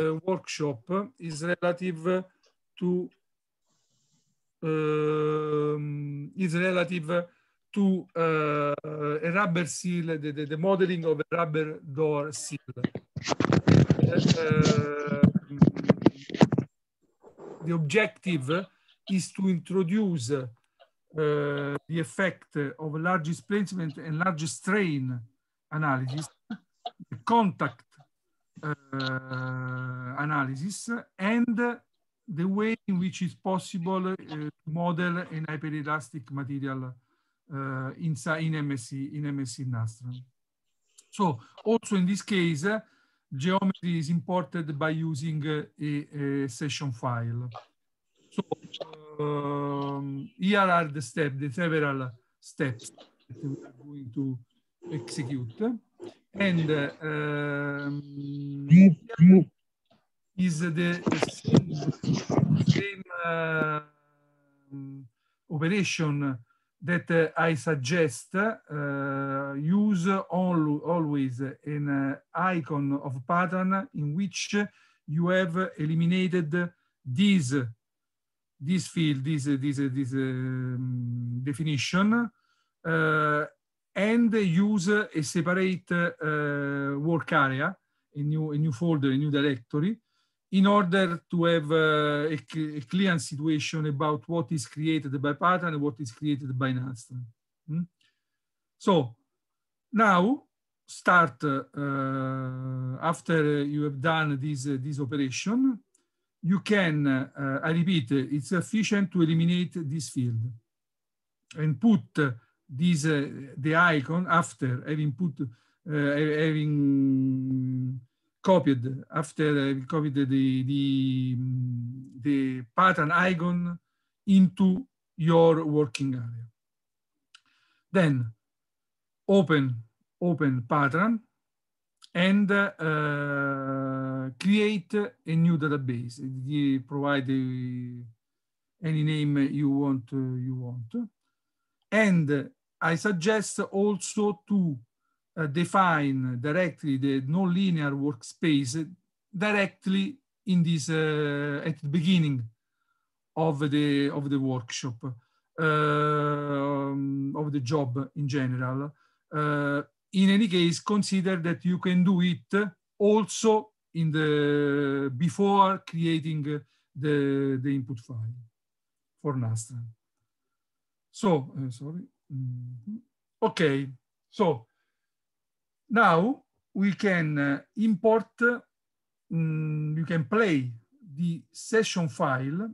uh, workshop is relative to ehm, is relative to eh, a rubber seal, the, the, the, modeling of a rubber door seal. Eh, the objective is to introduce uh, the effect of large displacement and large strain analysis, the contact Eh, analysis and the way in which it's possible eh, to model an hyperelastic material inside eh, in MSC in MSC Nastran. So also in this case, geometry is imported by using a, a session file. So um, here are the steps, the several steps that we are going to execute. And uh, um, is the same, same uh, operation that uh, I suggest uh, use all, always an uh, icon of pattern in which you have eliminated this this field, this this this um, definition, uh, and use a separate uh, work area, a new, a new folder, a new directory, in order to have uh, a, a, clear situation about what is created by pattern and what is created by nonstring. Hmm? So now start uh, uh, after you have done this, uh, this operation, you can, uh, I repeat, it's efficient to eliminate this field and put this uh, the icon after having put uh, having copied after having copied the, the the pattern icon into your working area. Then open open pattern and uh, create a new database. You provide any name you want uh, you want and I suggest also to uh, define directly the nonlinear workspace directly in this uh, at the beginning of the of the workshop uh, of the job in general. Uh, in any case, consider that you can do it also in the before creating the the input file for Nastran. So uh, sorry. Mm-hmm. Okay, so now we can uh, import, mm, you can play the session file,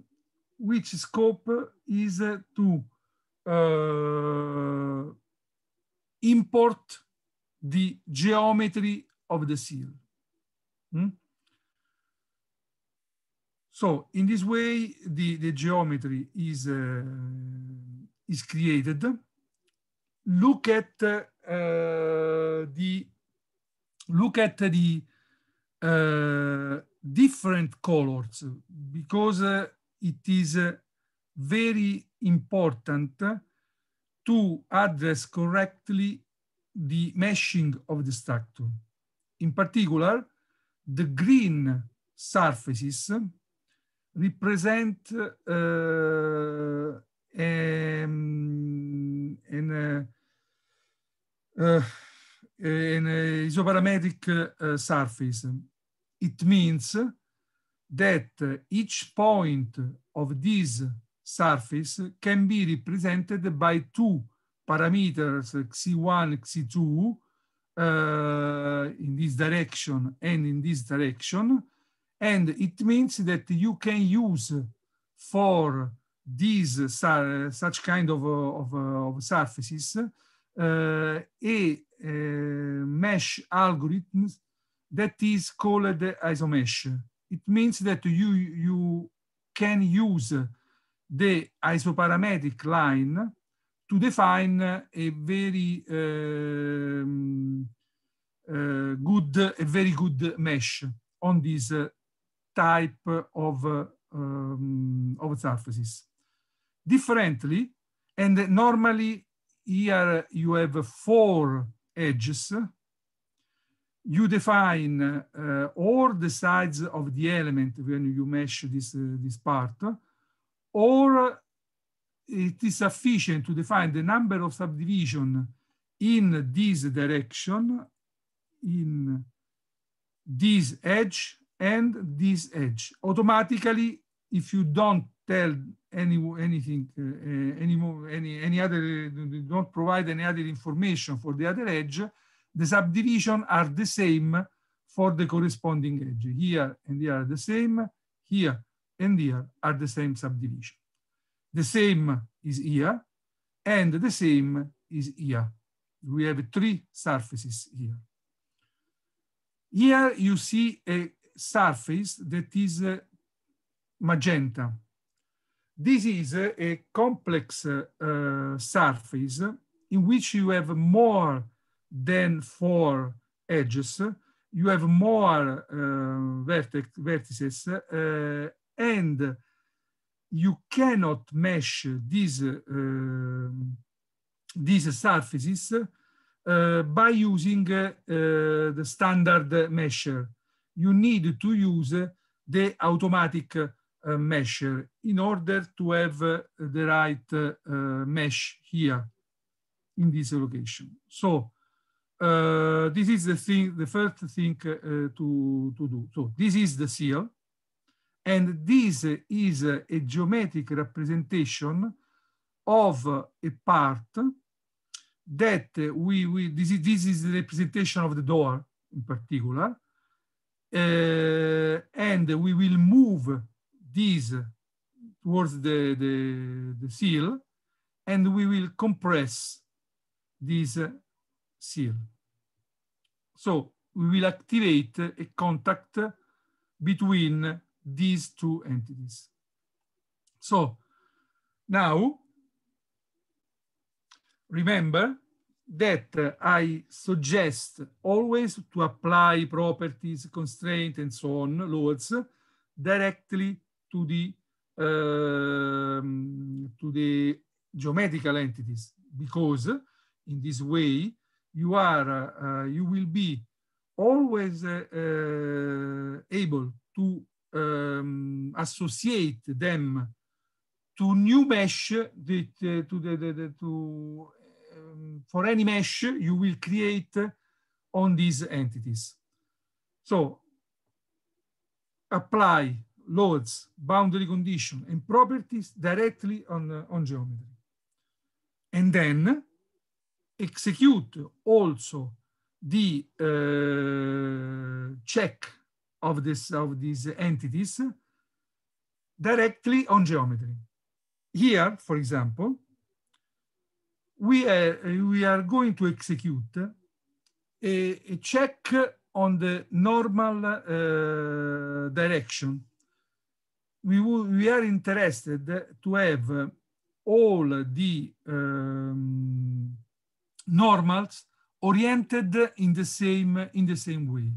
which scope is uh, to uh, import the geometry of the seal. Hmm? So in this way, the, the geometry is, uh, is created look at uh, the look at the uh, different colors because uh, it is uh, very important to address correctly the meshing of the structure. In particular, the green surfaces represent uh, um, an uh, Eh, eh, in a eh, isoparametric surface. It means that each point of this surface can be represented by two parameters x1, x2 uh, in this direction and in this direction. And it means that you can use for these uh, such kind of, uh, of, of surfaces a mesh algorithm that is called isomesh. It means that you, you can use the isoparametric line to define a very um, uh, good, a very good mesh on this uh, type of, uh, um, of surfaces. Differently, and normally here you have four edges. You define uh, all the sides of the element when you mesh this, uh, this part, or it is sufficient to define the number of subdivision in this direction, in this edge and this edge. Automatically, if you don't tell any anything uh, uh any any any other don't provide any other information for the other edge the subdivision are the same for the corresponding edge here and here are the same here and here are the same subdivision the same is here and the same is here we have three surfaces here here you see a surface that is uh, magenta this is a complex uh, uh, surface in which you have more than four edges, you have more uh, vertex, vertices, and you cannot mesh these uh, these surfaces uh, by using uh, the standard mesher. You need to use the automatic uh, measure in order to have uh, the right uh, mesh here in this location. So uh, this is the thing, the first thing uh, to, to do. So this is the seal. And this is a, a geometric representation of a part that we, we this, is, this is the representation of the door in particular. Uh, and we will move these towards the, the, the seal, and we will compress this seal. So we will activate a contact between these two entities. So now, remember that I suggest always to apply properties, constraint, and so on, laws directly to the um, to the geometrical entities because in this way you are uh, you will be always uh, uh, able to um, associate them to new mesh that uh, to the, the, the to um, for any mesh you will create on these entities so apply loads, boundary condition, and properties directly on, uh, on geometry. And then execute also the uh, check of, this, of these entities directly on geometry. Here, for example, we are, uh, we are going to execute a, a check on the normal uh, direction we, will, we are interested to have all the um, normals oriented in the same in the same way.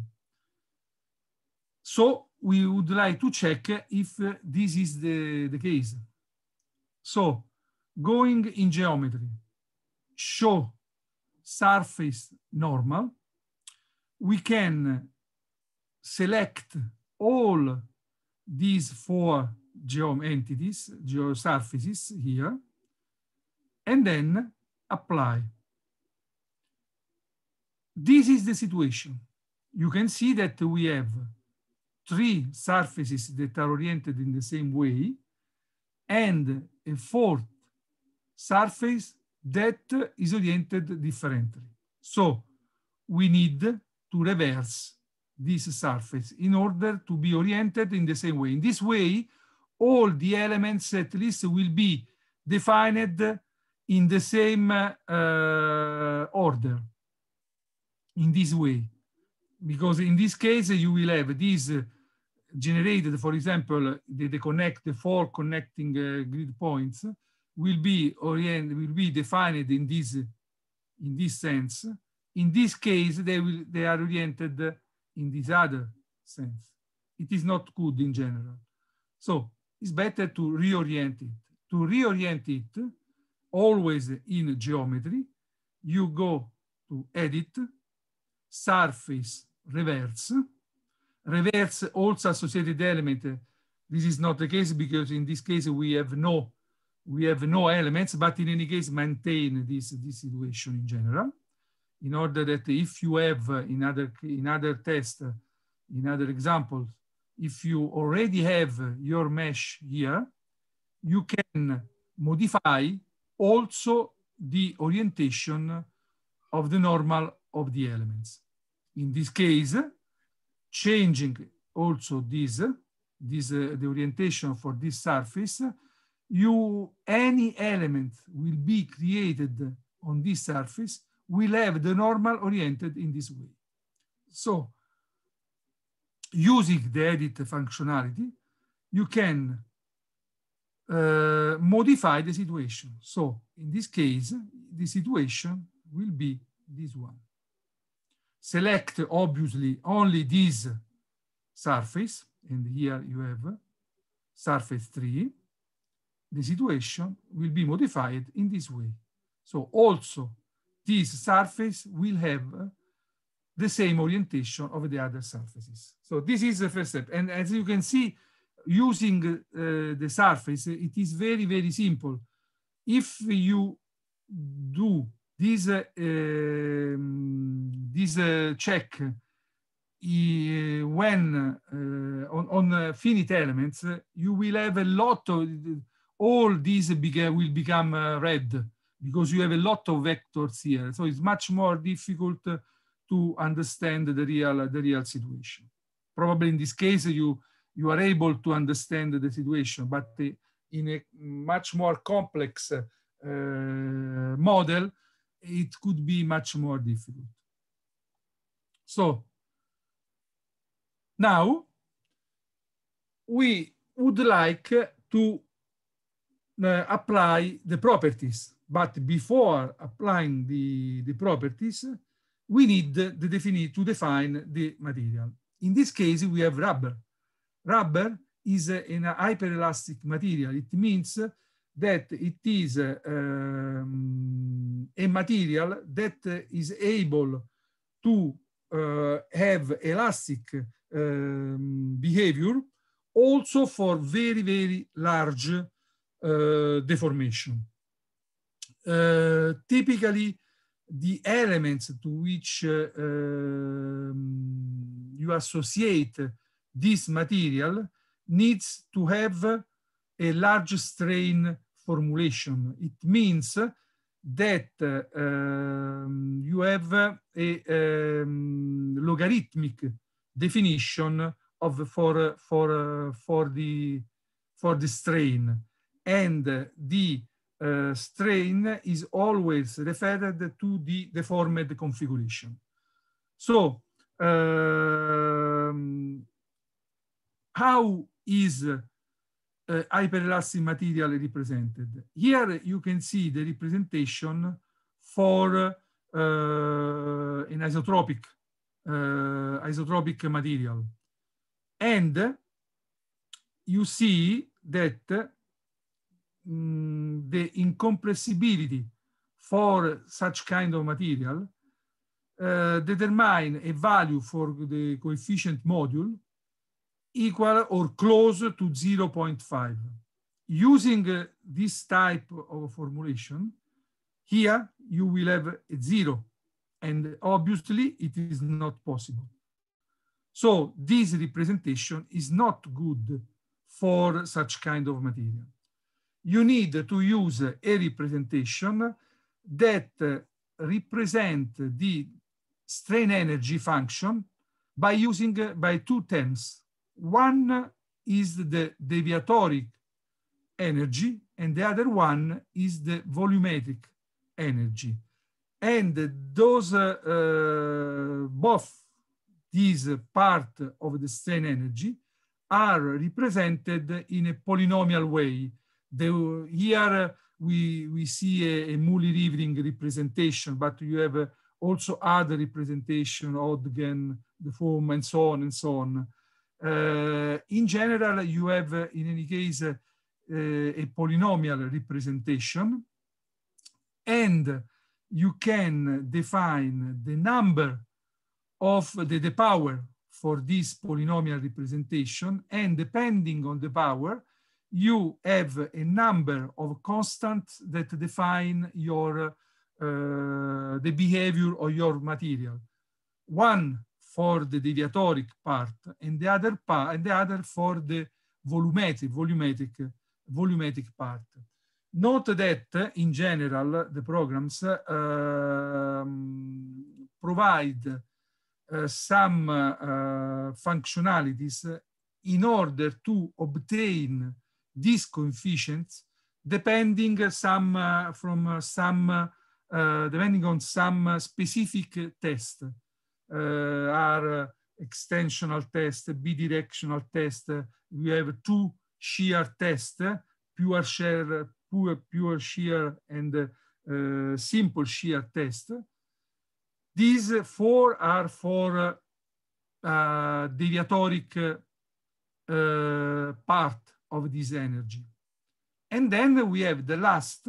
So we would like to check if this is the, the case. So going in geometry, show surface normal, we can select all these four geom entities, geosurfaces here, and then apply. This is the situation. You can see that we have three surfaces that are oriented in the same way and a fourth surface that is oriented differently. So we need to reverse this surface in order to be oriented in the same way. In this way, all the elements at least will be defined in the same uh, order in this way. Because in this case, you will have these uh, generated, for example, the, the connect, the four connecting uh, grid points will be oriented, will be defined in this, in this sense. In this case, they will, they are oriented in this other sense. It is not good in general. So it's better to reorient it. To reorient it, always in geometry, you go to edit, surface, reverse, reverse also associated element. This is not the case because in this case we have no we have no elements, but in any case maintain this, this situation in general in order that if you have uh, in other, in other tests, uh, in other examples, if you already have uh, your mesh here, you can modify also the orientation of the normal of the elements. In this case, changing also this, this uh, the orientation for this surface, you any element will be created on this surface will have the normal oriented in this way. So using the edit functionality, you can uh, modify the situation. So in this case, the situation will be this one. Select obviously only this surface, and here you have surface three. The situation will be modified in this way. So also this surface will have the same orientation of the other surfaces. So this is the first step. And as you can see, using uh, the surface, it is very, very simple. If you do this, uh, um, this uh, check uh, when uh, on, on uh, finite elements, you will have a lot of all these will become red because you have a lot of vectors here. So it's much more difficult to understand the real, the real situation. Probably in this case, you, you are able to understand the situation, but in a much more complex uh, model, it could be much more difficult. So now we would like to uh, apply the properties. But before applying the, the properties, we need the defini to define the material. In this case, we have rubber. Rubber is an hyperelastic material. It means that it is uh, um, a material that is able to uh, have elastic um, behavior also for very, very large Eh, deformation. Eh, typically, the elements to which um, you associate this material needs to have a large strain formulation. It means that uh, um, you have a um, logarithmic definition of for for uh, for the for the strain and the uh, strain is always referred to the deformed configuration. So, um, how is uh, material represented? Here you can see the representation for uh, an isotropic uh, isotropic material. And you see that mm, the incompressibility for such kind of material uh, determine a value for the coefficient module equal or close to 0.5. Using uh, this type of formulation, here you will have a zero and obviously it is not possible. So this representation is not good for such kind of material you need to use a representation that represent the strain energy function by using by two terms. One is the deviatoric energy and the other one is the volumetric energy. And those, uh, uh both these part of the strain energy are represented in a polynomial way the, here uh, we, we see a, a Mully Rivering representation, but you have uh, also other representation, Odgen, the form, and so on and so on. Uh, in general, you have, uh, in any case, uh, a polynomial representation, and you can define the number of the, the power for this polynomial representation, and depending on the power, you have a number of constants that define your uh, the behavior of your material. One for the deviatoric part and the other part and the other for the volumetric volumetric volumetric part. Note that in general the programs um, provide uh, some uh, functionalities in order to obtain these coefficients depending uh, some uh, from uh, some uh, depending on some specific test are extensional test, bidirectional test. We have two shear test, pure shear, pure, pure shear and uh, simple shear test. These four are for uh, uh, deviatoric part of this energy. And then we have the last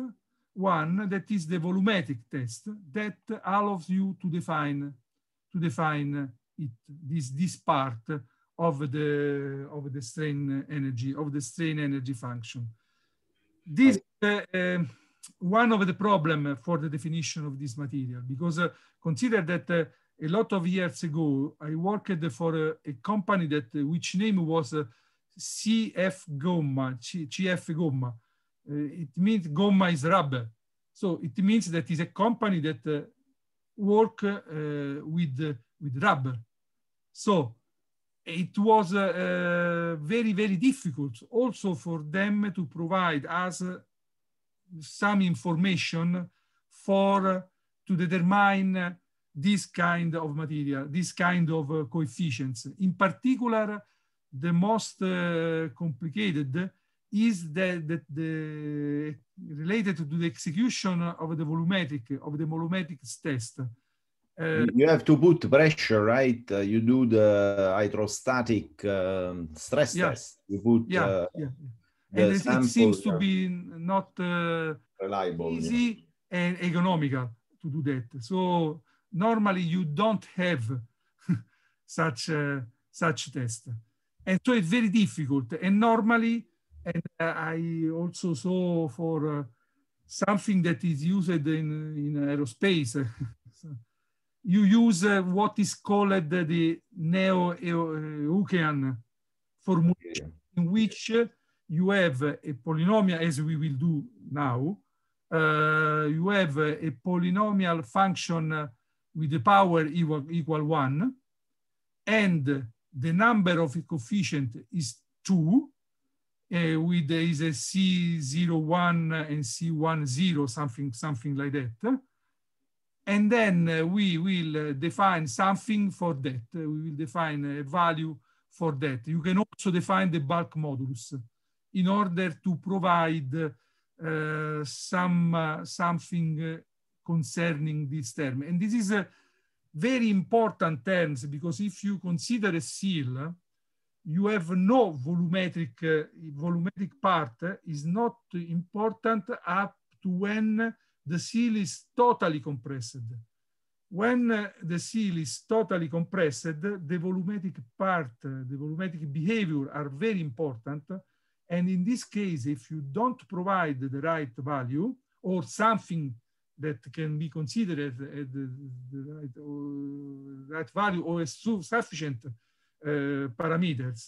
one that is the volumetric test that allows you to define to define it this this part of the of the strain energy of the strain energy function. This uh, uh, one of the problem for the definition of this material because uh, consider that uh, a lot of years ago I worked for uh, a, company that uh, which name was CF gomma, CF gomma. Uh, it means gomma is rubber. So it means that is a company that uh, work uh, with, uh, with rubber. So it was uh, uh, very, very difficult also for them to provide us some information for to determine this kind of material, this kind of coefficients. In particular, the most uh, complicated is that the, the, related to the execution of the volumetric of the volumetric test. Uh, you have to put pressure, right? Uh, you do the hydrostatic um, stress yeah. test. You put yeah, uh, yeah. and it, seems to be not uh, reliable, easy yeah. and economical to do that. So normally you don't have such uh, such test. And so it's very difficult. And normally, and I also saw for uh, something that is used in, in aerospace, you use uh, what is called the neo-Euclidean uh, formulation, in which you have a polynomial, as we will do now, uh, you have a polynomial function with the power equal, equal one, and the number of coefficient is two, uh, with uh, is a C01 and C10, something, something like that. And then uh, we will uh, define something for that. Uh, we will define a value for that. You can also define the bulk modulus in order to provide uh, some something concerning this term. And this is a very important terms because if you consider a seal, you have no volumetric, uh, volumetric part uh, is not important up to when the seal is totally compressed. When uh, the seal is totally compressed, the volumetric part, uh, the volumetric behavior are very important. And in this case, if you don't provide the right value or something that can be considered at the, the right, right, value or as sufficient uh, parameters,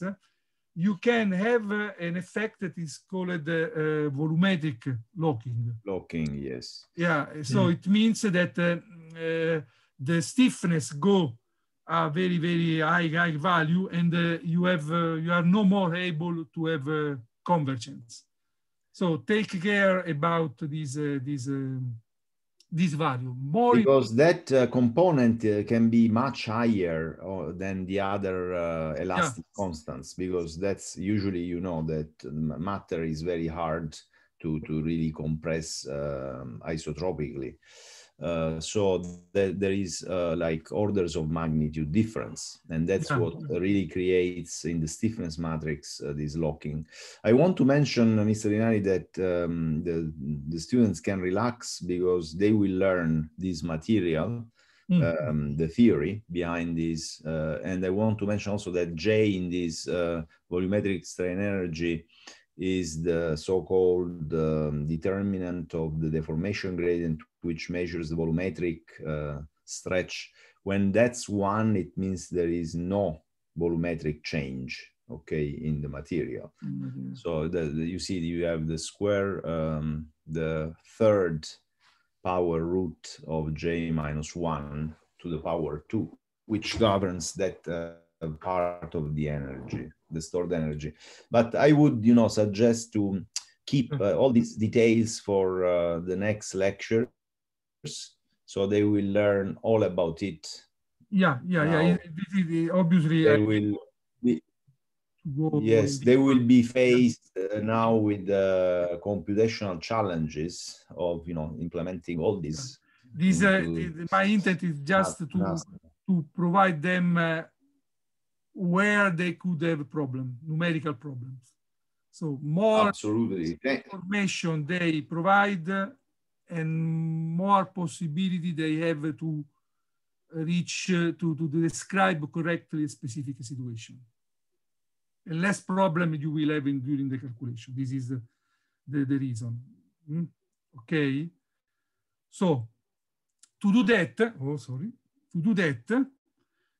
you can have uh, an effect that is called uh, uh, volumetric locking. Locking, yes. Yeah, so mm. it means that uh, uh, the stiffness go a very, very high, high value and you have you are no more able to have convergence. So take care about these, these um, this value more because that uh, component uh, can be much higher uh, than the other uh, elastic yeah. constants because that's usually you know that matter is very hard to to really compress um, isotropically uh, so th- there is uh, like orders of magnitude difference and that's yeah. what really creates in the stiffness matrix uh, this locking i want to mention uh, mr linari that um, the, the students can relax because they will learn this material mm. um, the theory behind this uh, and i want to mention also that j in this uh, volumetric strain energy is the so-called um, determinant of the deformation gradient, which measures the volumetric uh, stretch. When that's one, it means there is no volumetric change, okay, in the material. Mm -hmm. So the, the, you see, you have the square, um, the third power root of j minus one to the power two, which governs that uh, part of the energy the stored energy. But I would, you know, suggest to keep hmm. uh, all these details for uh, the next lectures, so they will learn all about it. Yeah, yeah, now. yeah. This is obviously they uh, will. Be, yes, they will be faced uh, now with the uh, computational challenges of you know implementing all these. Uh, these, my intent is just to to provide them where they could have a problem, numerical problems. So more Absolutely. information they provide and more possibility they have to reach, uh, to, to describe correctly a specific situation. And less problem you will have in, during the calculation. This is the, the, the reason. Mm? Okay. So to do that, oh, sorry, to do that,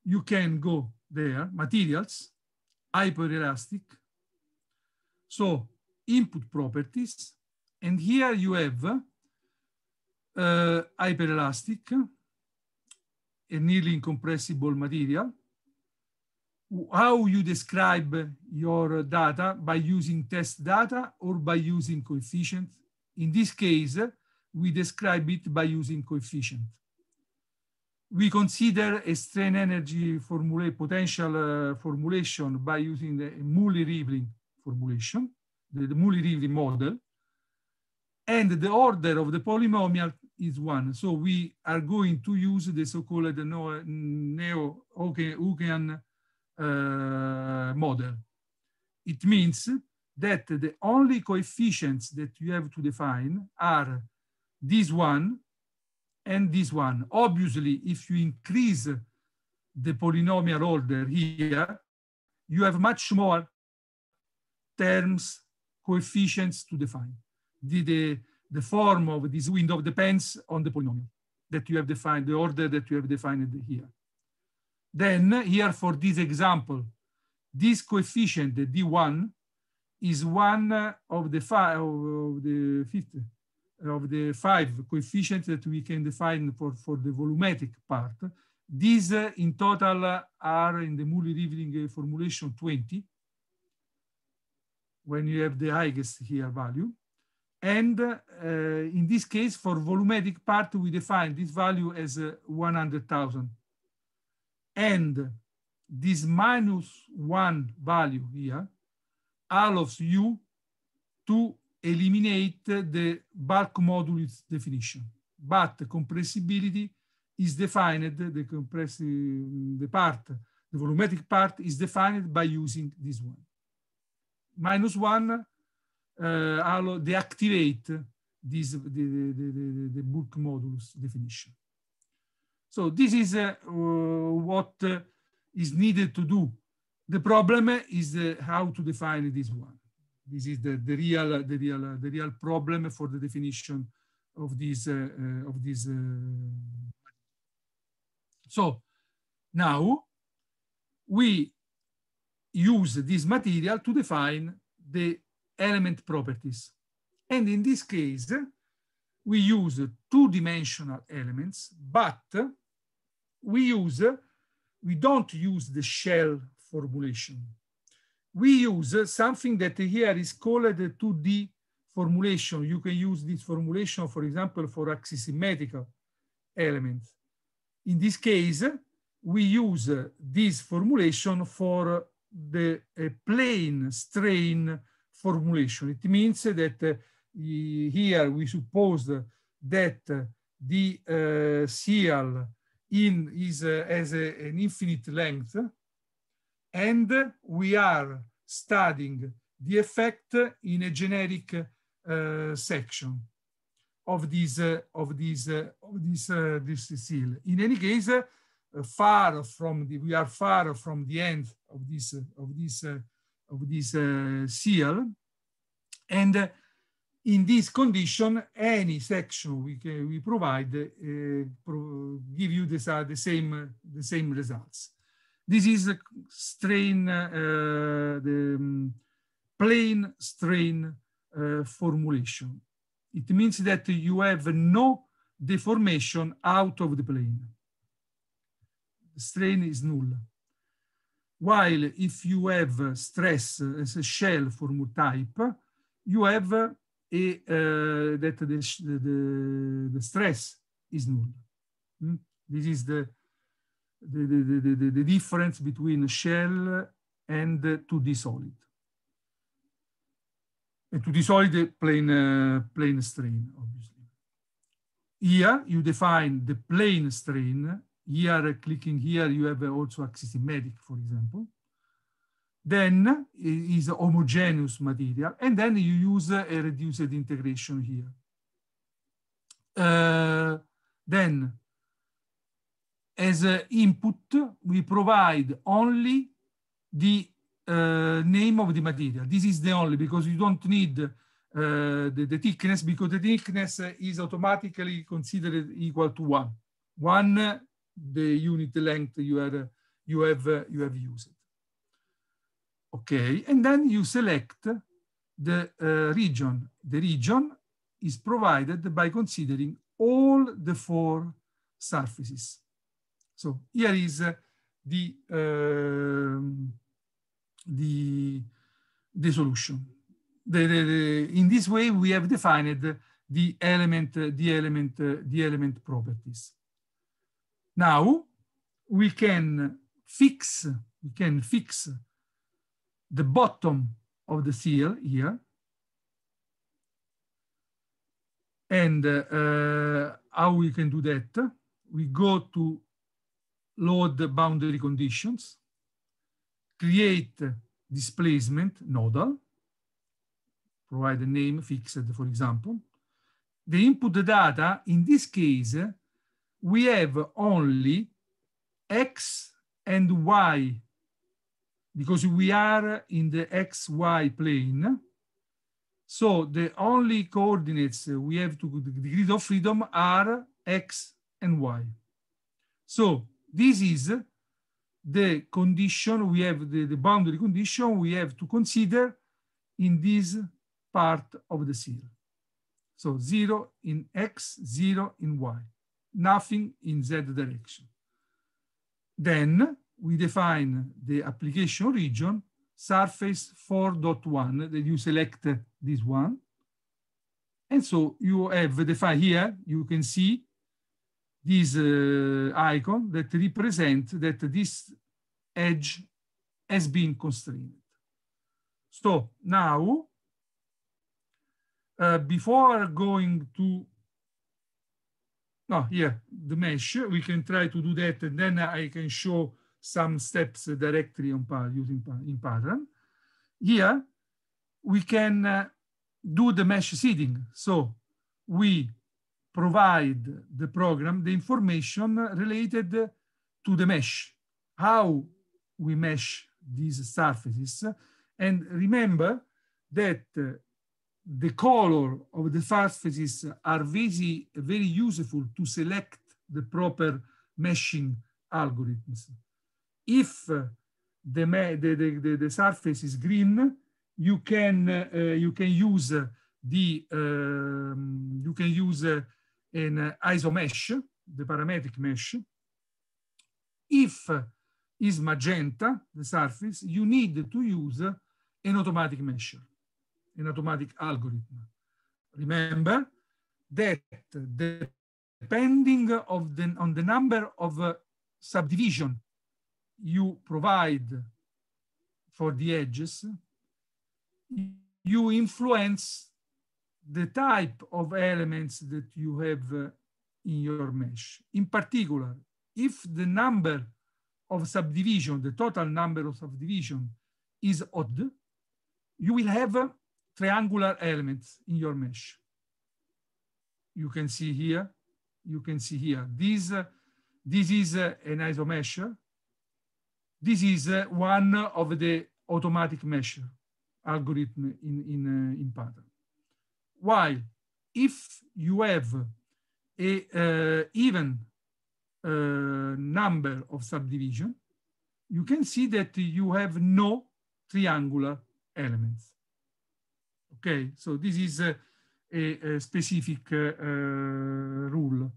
you can go there, materials, hyperelastic. So input properties, and here you have uh, hyperelastic, a nearly incompressible material. How you describe your data by using test data or by using coefficient. In this case, we describe it by using coefficient we consider a strain energy formula potential uh, formulation by using the Mully-Rivlin formulation, the, the Mully-Rivlin model. And the order of the polynomial is one. So we are going to use the so-called neo-Hookean uh, model. It means that the only coefficients that you have to define are this one and this one. Obviously, if you increase the polynomial order here, you have much more terms, coefficients to define. The, the, the form of this window depends on the polynomial that you have defined, the order that you have defined here. Then here for this example, this coefficient, the D1, is one of the five of the fifth of the five coefficients that we can define for, for the volumetric part. These uh, in total uh, are in the Mully-Rivling uh, formulation 20, when you have the highest here value. And uh, uh, in this case, for volumetric part, we define this value as uh, 100,000. And this minus one value here allows you to eliminate the bulk module definition. But compressibility is defined, the compressive mm, the part, the volumetric part is defined by using this one. Minus one uh, allow deactivate this the, the, the, the bulk modulus definition. So this is uh, uh, what uh, is needed to do. The problem is uh, how to define this one this is the, the real the real the real problem for the definition of this uh, uh, of this. Uh, so now we use this material to define the element properties. And in this case, we use two-dimensional elements, but we use, we don't use the shell formulation we use something that here is called a 2D formulation. You can use this formulation, for example, for axisymmetrical elements. In this case, we use this formulation for the plane strain formulation. It means that uh, here we suppose that the uh, CL in is uh, as a, uh, an infinite length and we are studying the effect in a generic uh, section of this uh, of this uh, of this uh, this seal. In any case, uh, far from the we are far from the end of this uh, of this of this seal, and in this condition, any section we can, we provide pro give you this, the same the same results. This is uh, uh, the um, strain, the uh, plane strain formulation. It means that you have no deformation out of the plane. Strain is null. While if you have stress as a shell formula type, you have a, uh, that the, the, the, stress is null. Mm? This is the the, the, the, the difference between shell and 2D solid. And 2D solid plane, uh, plane strain, obviously. Here you define the plane strain. Here, clicking here, you have also axisymmetric, for example. Then is a homogeneous material. And then you use a reduced integration here. Uh, then as an input, we provide only the uh, name of the material. This is the only, because you don't need uh, the, the, thickness, because the thickness is automatically considered equal to one. One, the unit length you, are, you, have, you have used. Okay, and then you select the uh, region. The region is provided by considering all the four surfaces. So here is uh, the, um, the, the solution. The, the, the, in this way, we have defined the element, uh, the element, uh, the element properties. Now we can fix, we can fix the bottom of the seal here. And uh, uh how we can do that? We go to load boundary conditions, create displacement nodal, provide a name fixed, for example. The input data, in this case, we have only x and y because we are in the xy plane. So the only coordinates we have to the degree of freedom are x and y. So this is the condition we have, the, the boundary condition we have to consider in this part of the seal. So zero in X, zero in Y, nothing in Z direction. Then we define the application region, surface 4.1, that you select this one. And so you have defined here, you can see this uh, icon that represent that this edge has been constrained. So now, uh, before going to, no, here, the mesh, we can try to do that and then I can show some steps directly on par using par in pattern. Here, we can uh, do the mesh seeding. So we provide the program the information related to the mesh, how we mesh these surfaces. And remember that uh, the color of the surfaces are very, very useful to select the proper meshing algorithms. If uh, the, the, the, the surface is green, you can uh, uh you can use the um, you can use uh, an isomesh, ISO mesh, the parametric mesh. If is magenta, the surface, you need to use an automatic measure, an automatic algorithm. Remember that depending of the, on the number of eh, subdivision you provide for the edges, you influence the type of elements that you have uh, in your mesh. In particular, if the number of subdivision, the total number of subdivision is odd, you will have uh, triangular elements in your mesh. You can see here, you can see here. This, uh, this is uh, an isomesh. This is uh, one of the automatic mesh algorithm in, in, uh, in pattern. While if you have a uh, even uh, number of subdivision, you can see that you have no triangular elements. Okay, so this is a, a specific uh, uh, rule.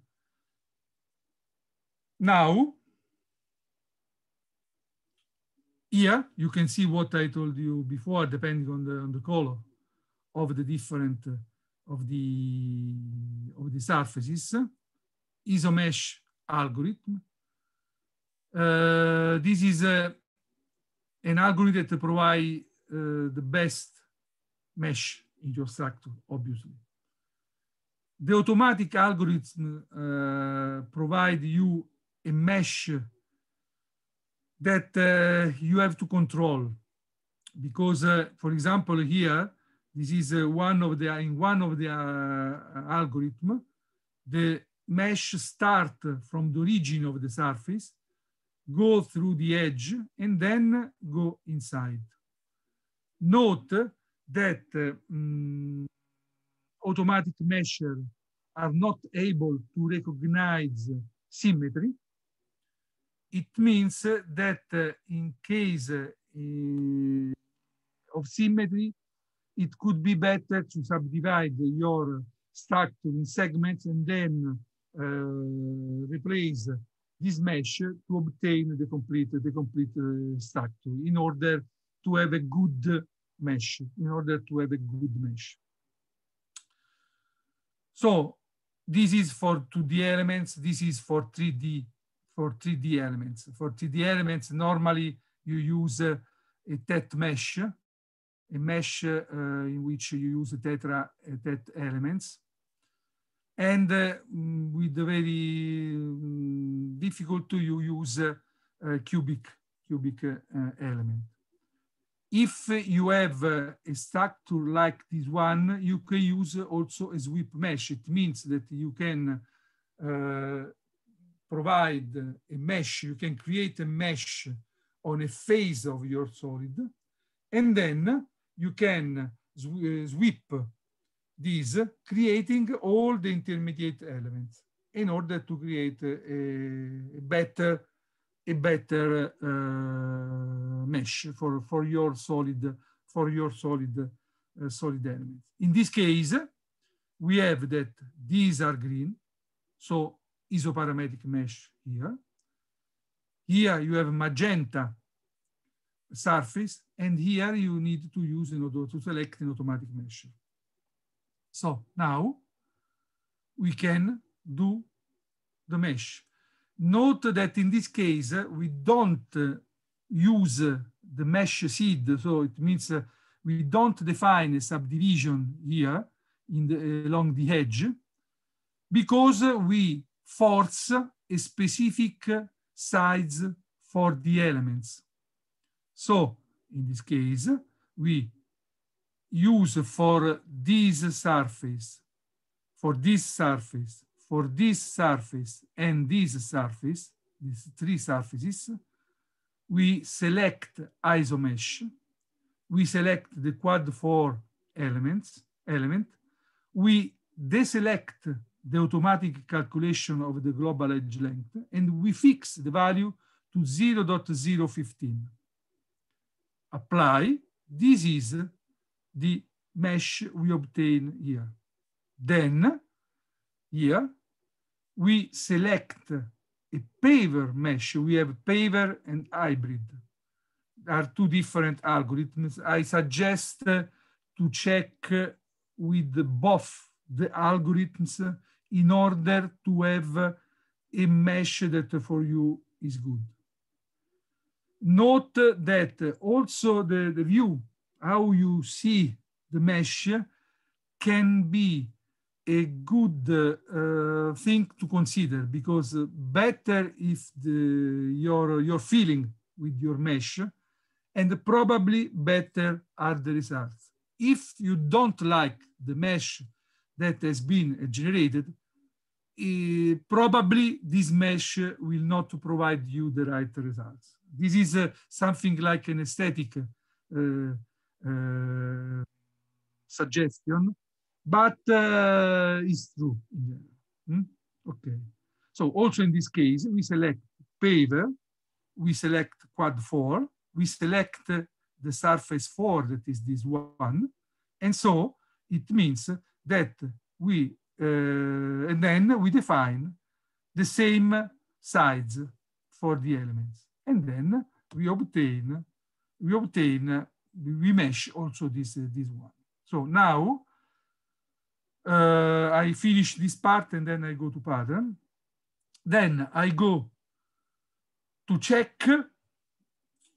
Now, here you can see what I told you before, depending on the, on the color of the different of the, of the surfaces, isomesh algorithm. Uh, this is a, uh, an algorithm that provides uh, the best mesh in your structure, obviously. The automatic algorithm uh, you a mesh that uh, you have to control because, uh, for example, here, this is uh, one of the, in one of the uh, algorithm, the mesh start from the origin of the surface, go through the edge, and then go inside. Note that um, automatic measure are not able to recognize symmetry. It means that in case of symmetry, it could be better to subdivide your structure in segments and then uh, replace this mesh to obtain the complete, the complete uh, structure in order to have a good mesh, in order to have a good mesh. So this is for 2D elements, this is for 3D, for 3D elements. For 3D elements, normally you use uh, a TET mesh a mesh uh, in which you use tetra uh, tet elements. And uh, mm, with the very um, difficult to you use uh, cubic, cubic uh, element. If you have a structure like this one, you can use also a sweep mesh. It means that you can provide a mesh, you can create a mesh on a phase of your solid. And then you can uh, sweep these, creating all the intermediate elements in order to create a, better, a better uh, mesh for, for your solid, for your solid, uh, solid elements. In this case, we have that these are green, so isoparametric mesh here. Here you have magenta surface. And here you need to use in order to select an automatic measure. So now we can do the mesh. Note that in this case, we don't use the mesh seed. So it means uh, we don't define a subdivision here in the, along the edge because we force a specific size for the elements. So in this case, we use for this surface, for this surface, for this surface, and this surface, these three surfaces, we select isomesh, we select the quad four elements, element, we deselect the automatic calculation of the global edge length, and we fix the value to 0 0.015 apply, this is the mesh we obtain here. Then here we select a paver mesh. We have paver and hybrid. There are two different algorithms. I suggest to check with both the algorithms in order to have a mesh that for you is good. Note that also the, the view, how you see the mesh can be a good uh, thing to consider because better if the, your, your feeling with your mesh and probably better are the results. If you don't like the mesh that has been generated, eh, probably this mesh will not provide you the right results this is uh, something like an aesthetic uh, uh, suggestion, but it's true. Hmm? Okay. So also in this case, we select paver, we select quad four, we select the surface four, that is this one. And so it means that we, uh, and then we define the same sides for the elements. And then we obtain, we obtain, we mesh also this, uh, this one. So now uh, I finish this part and then I go to pattern. Then I go to check,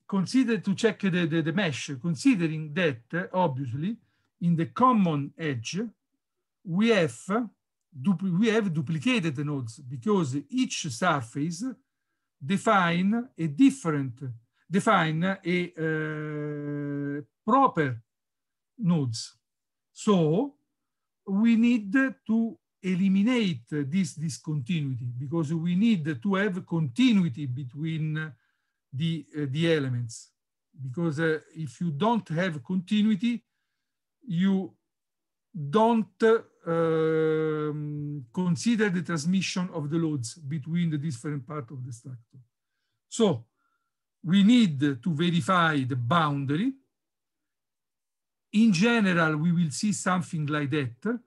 consider to check the, the, the mesh, considering that obviously in the common edge, we have, we have duplicated the nodes because each surface define a different, define a uh, proper nodes. So we need to eliminate this discontinuity because we need to have continuity between the, uh, the elements. Because uh, if you don't have continuity, you don't um, consider the transmission of the loads between the different parts of the structure. So we need to verify the boundary. In general, we will see something like that.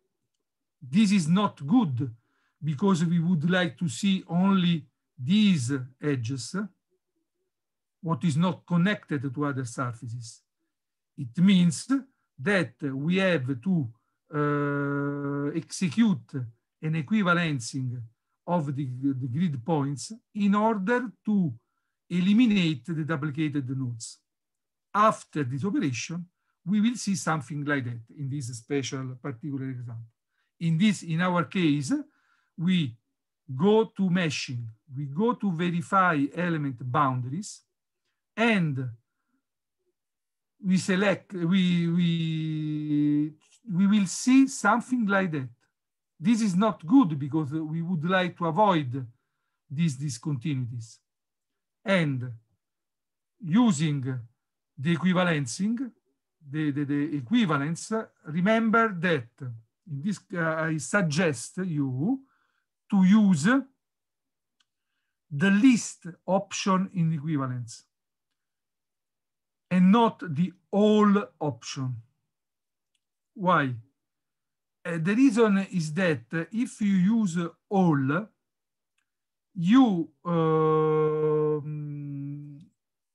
This is not good because we would like to see only these edges, what is not connected to other surfaces. It means that we have to Eh, execute an equivalencing of the, the grid points in order to eliminate the duplicated nodes. After this operation, we will see something like that in this special particular example. In this, in our case, we go to meshing, we go to verify element boundaries, and we select, we, we we will see something like that. This is not good because we would like to avoid these discontinuities. And using the equivalencing, the, the, the equivalence, remember that in this, uh, I suggest you to use the least option in equivalence and not the all option. Why? Uh, the reason is that if you use all, you uh,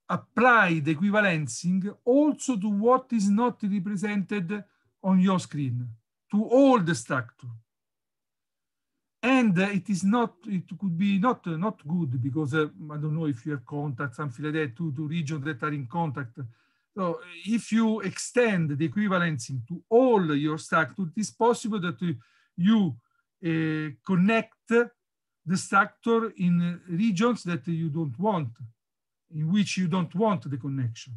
apply the equivalencing also to what is not represented on your screen, to all the structure. And uh, it is not, it could be not, uh, not good because uh, I don't know if you have contact, something like that, to, to regions that are in contact so if you extend the equivalencing to all your structure, it is possible that you uh, connect the structure in eh, regions that you don't want, in which you don't want the connection.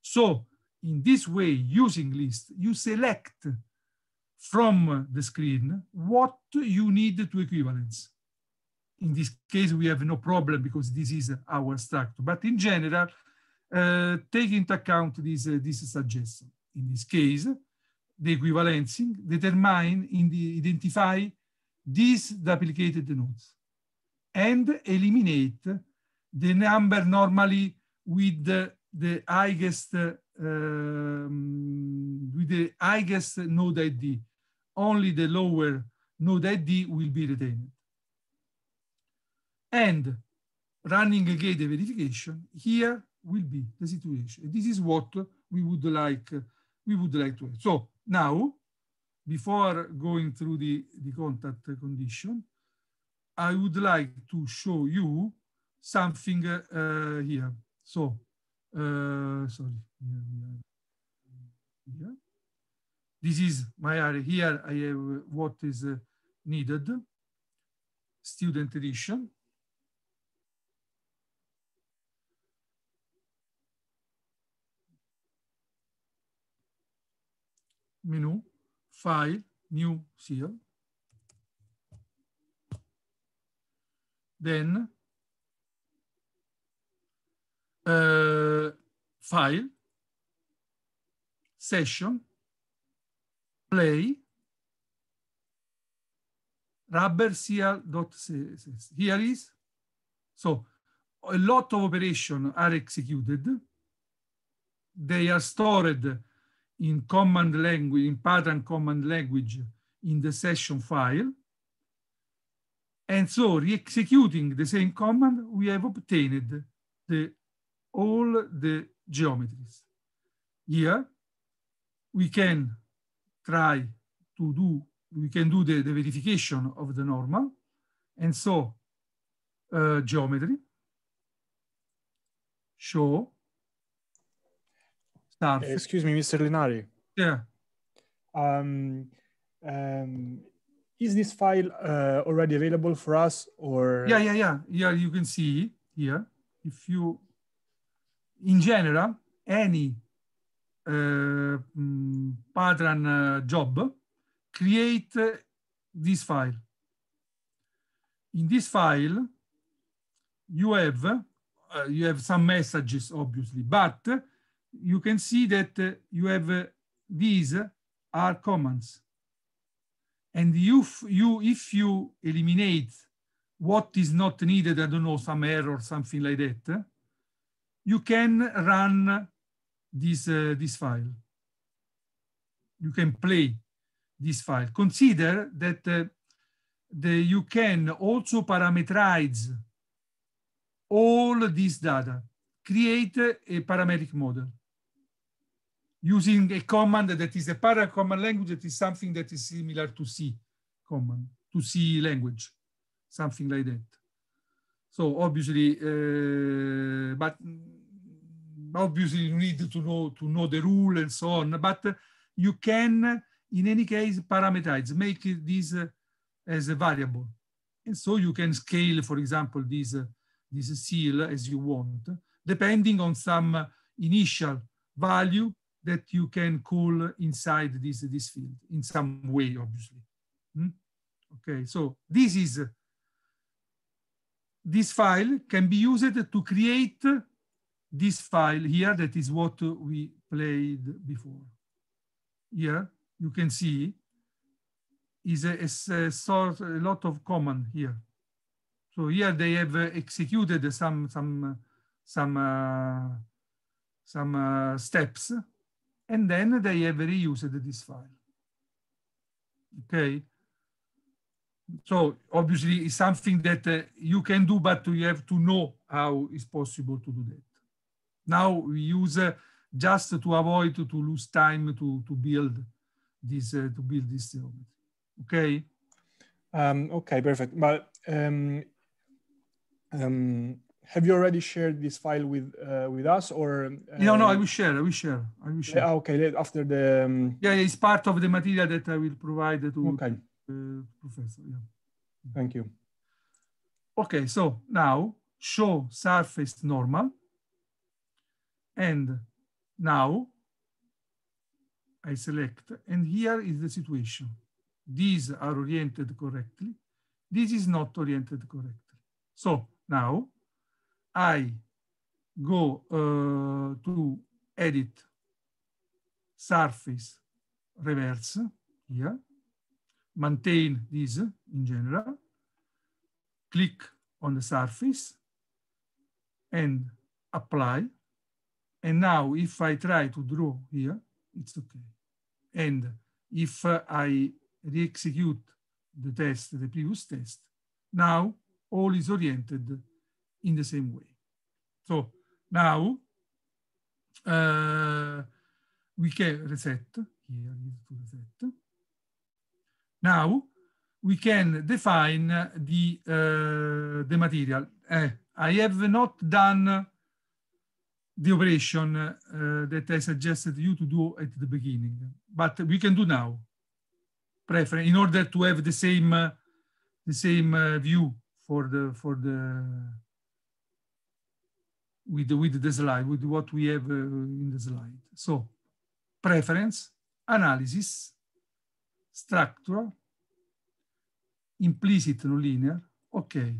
So in this way, using list, you select from the screen what you need to equivalence. In this case, we have no problem because this is our structure. But in general, Eh, take into account this, eh, this suggestion. In this case, the equivalencing determine in the identify these duplicated nodes and eliminate the number normally with the, the highest uh, um, with the highest node ID. Only the lower node ID will be retained. And running again the verification, here will be the situation. and This is what we would like, we would like to have. So now, before going through the, the contact condition, I would like to show you something uh, here. So, uh, sorry, Here. This is my area. Here I have what is uh, needed. Student edition. menu, file, new seal. Then uh, file, session, play, rubber seal dot here is. So a lot of operation are executed. They are stored in command language, in pattern command language in the session file. And so re-executing the same command, we have obtained the, all the geometries. Here, we can try to do, we can do the, the verification of the normal. And so uh, geometry, show Excuse me, Mr. Linari. Yeah. Um, um, is this file uh, already available for us or? Yeah, yeah, yeah. Yeah, you can see here. If you, in general, any uh, mm, pattern uh, job, create uh, this file. In this file, you have, uh, you have some messages, obviously, but you can see that uh, you have uh, these uh, are commands, And you, you, if you eliminate what is not needed, I don't know, some error, something like that, you can run this, uh, this file. You can play this file. Consider that uh, the, you can also parameterize all this data, create a parametric model using a command that is a para command language that is something that is similar to C command, to C language, something like that. So obviously, uh, but mm, obviously you need to know to know the rule and so on. But you can, in any case, parameterize, make this uh, as a variable, and so you can scale, for example, this uh, this seal as you want, depending on some initial value that you can call inside this, this field in some way, obviously. Hmm? Okay, so this is, this file can be used to create this file here that is what we played before. Here you can see is a, a, a sort a lot of common here. So here they have executed some some some uh, some uh, steps and then they have reused this file. Okay. So obviously it's something that uh, you can do, but you have to know how it's possible to do that. Now we use uh, just to avoid to, lose time to, to build this uh, to build this element. Okay. Um, okay, perfect. But um, um, have you already shared this file with uh, with us or uh, no no i um, will share i will share i will share yeah, okay after the um... yeah it's part of the material that i will provide to okay. Uh, professor yeah thank you okay so now show surface normal and now i select and here is the situation these are oriented correctly this is not oriented correctly so now I go uh, to edit surface reverse here, maintain this in general, click on the surface and apply. And now if I try to draw here, it's okay. And if uh, I re-execute the test, the previous test, now all is oriented in the same way. So now uh, we can reset, here. to reset. Now we can define the, uh, the material. Uh, I have not done the operation uh, that I suggested you to do at the beginning, but we can do now. Prefer in order to have the same uh, the same uh, view for the for the with, with the slide, with what we have uh, in the slide. So preference, analysis, structure, implicit nonlinear, okay.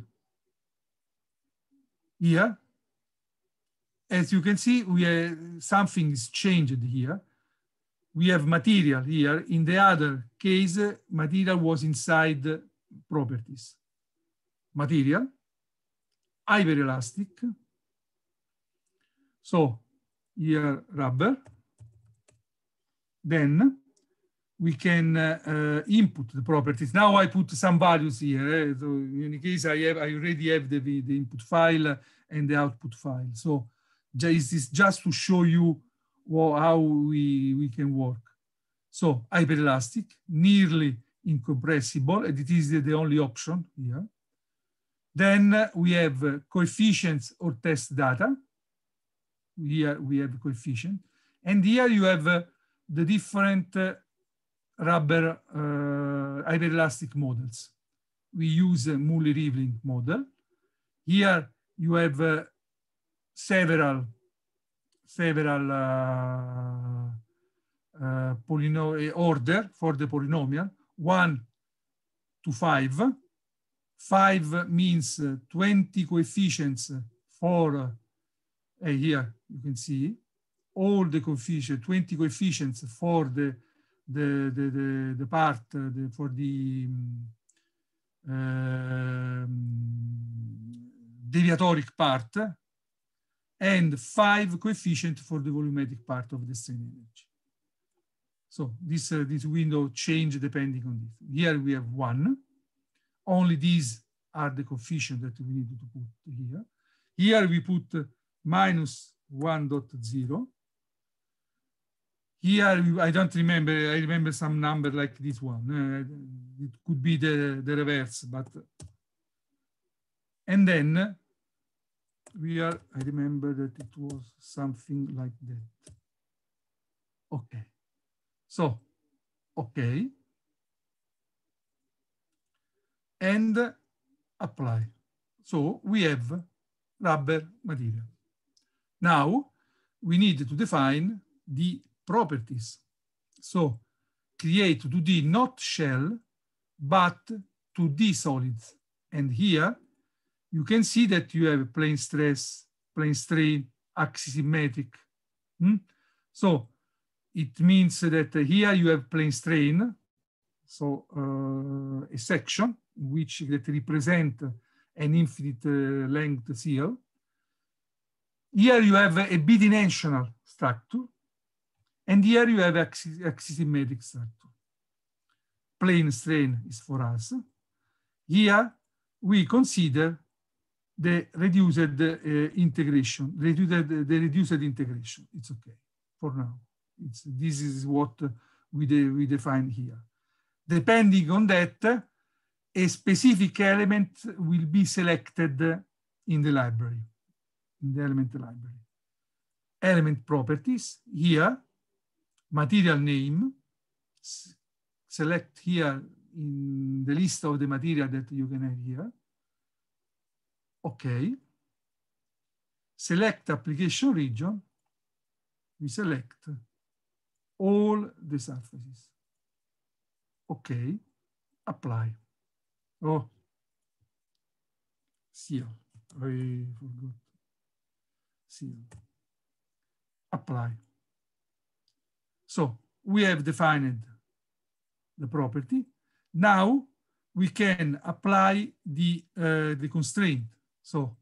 Here, as you can see, we have, something is changed here. We have material here. In the other case, material was inside properties. Material, hyperelastic, elastic, so here rubber. Then we can uh, uh, input the properties. Now I put some values here. Eh? So in any case, I have I already have the, the input file and the output file. So this is just to show you how we, we can work. So hyperelastic, nearly incompressible, and it is the, the only option here. Then we have uh, coefficients or test data here we have coefficient. And here you have uh, the different uh, rubber uh, models. We use a Mully-Rivlin model. Here you have uh, several, several uh, uh, uh, order for the polynomial, one to five. Five means uh, 20 coefficients for and here you can see all the coefficient, 20 coefficients for the, the, the, the, the part, uh, the, for the um, um, deviatoric part, and five coefficient for the volumetric part of the strain energy. So this, uh, this window change depending on this. Here we have one. Only these are the coefficient that we need to put here. Here we put minus 1.0. Here, I don't remember, I remember some number like this one. Uh, it could be the, the reverse, but. And then we are, I remember that it was something like that. Okay. So, okay. And apply. So we have rubber material. Now, we need to define the properties. So create 2D not shell, but 2D solids. And here you can see that you have plane stress, plane strain, axisymmetric. Hmm? So it means that here you have plane strain, so uh, a section which that represent an infinite uh, length seal. Here you have a bidimensional structure, and here you have axisymmetric structure. Plane strain is for us. Here we consider the reduced uh, integration, reduced, the reduced integration. It's okay for now. It's, this is what we, de we define here. Depending on that, a specific element will be selected in the library in the element library. Element properties here, material name, select here in the list of the material that you can have here. Okay. Select application region. We select all the surfaces. Okay. Apply. Oh, See. I forgot season. Apply. So we have defined the property. Now we can apply the, uh, the constraint. So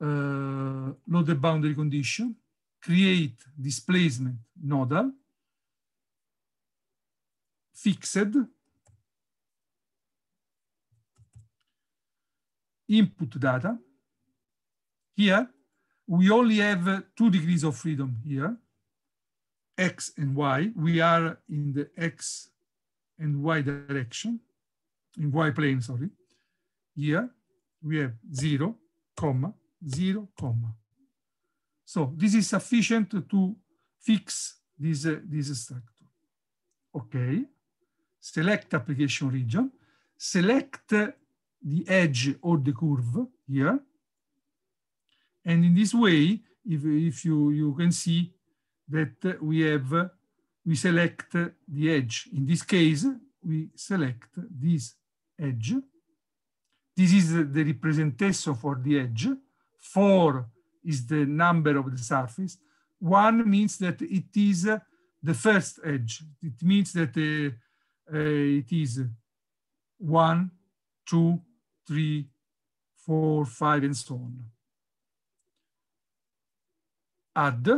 uh, the boundary condition, create displacement nodal, fixed, input data. Here we only have two degrees of freedom here, x and y. We are in the x and y direction, in y plane, sorry. Here we have zero, comma, zero, comma. So this is sufficient to fix this, uh, this structure. Okay, select application region, select the edge or the curve here, and in this way, if, if you, you can see that we have, we select the edge. In this case, we select this edge. This is the representation for the edge. Four is the number of the surface. One means that it is the first edge. It means that uh, uh, it is one, two, three, four, five, and so on add,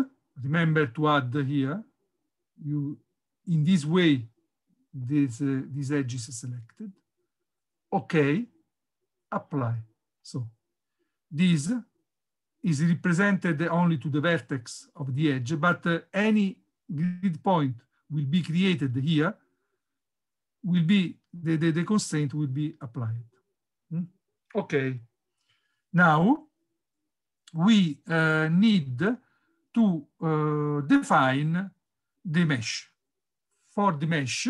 remember to add here, you, in this way, this, uh, this edge is selected. Okay, apply. So this is represented only to the vertex of the edge, but uh, any grid point will be created here, will be, the, the, the constraint will be applied. Hmm? Okay. Now, we uh, need to uh, define the mesh. For the mesh,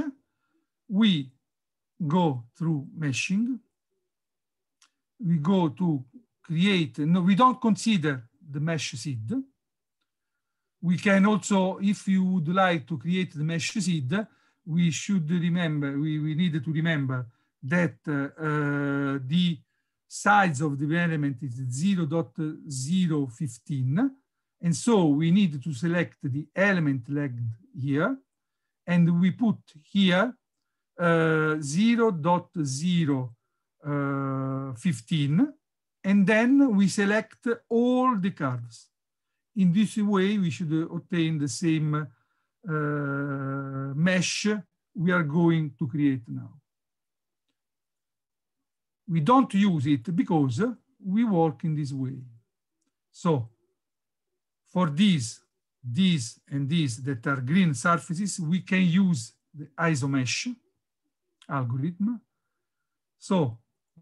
we go through meshing. We go to create, no, we don't consider the mesh seed. We can also, if you would like to create the mesh seed, we should remember, we, we need to remember that uh, the size of the element is 0.015 and so we need to select the element leg here, and we put here uh, 0 0.015, uh, 15, and then we select all the curves. In this way, we should obtain the same uh, mesh we are going to create now. We don't use it because we work in this way. So for these, these and these that are green surfaces, we can use the isomesh algorithm. So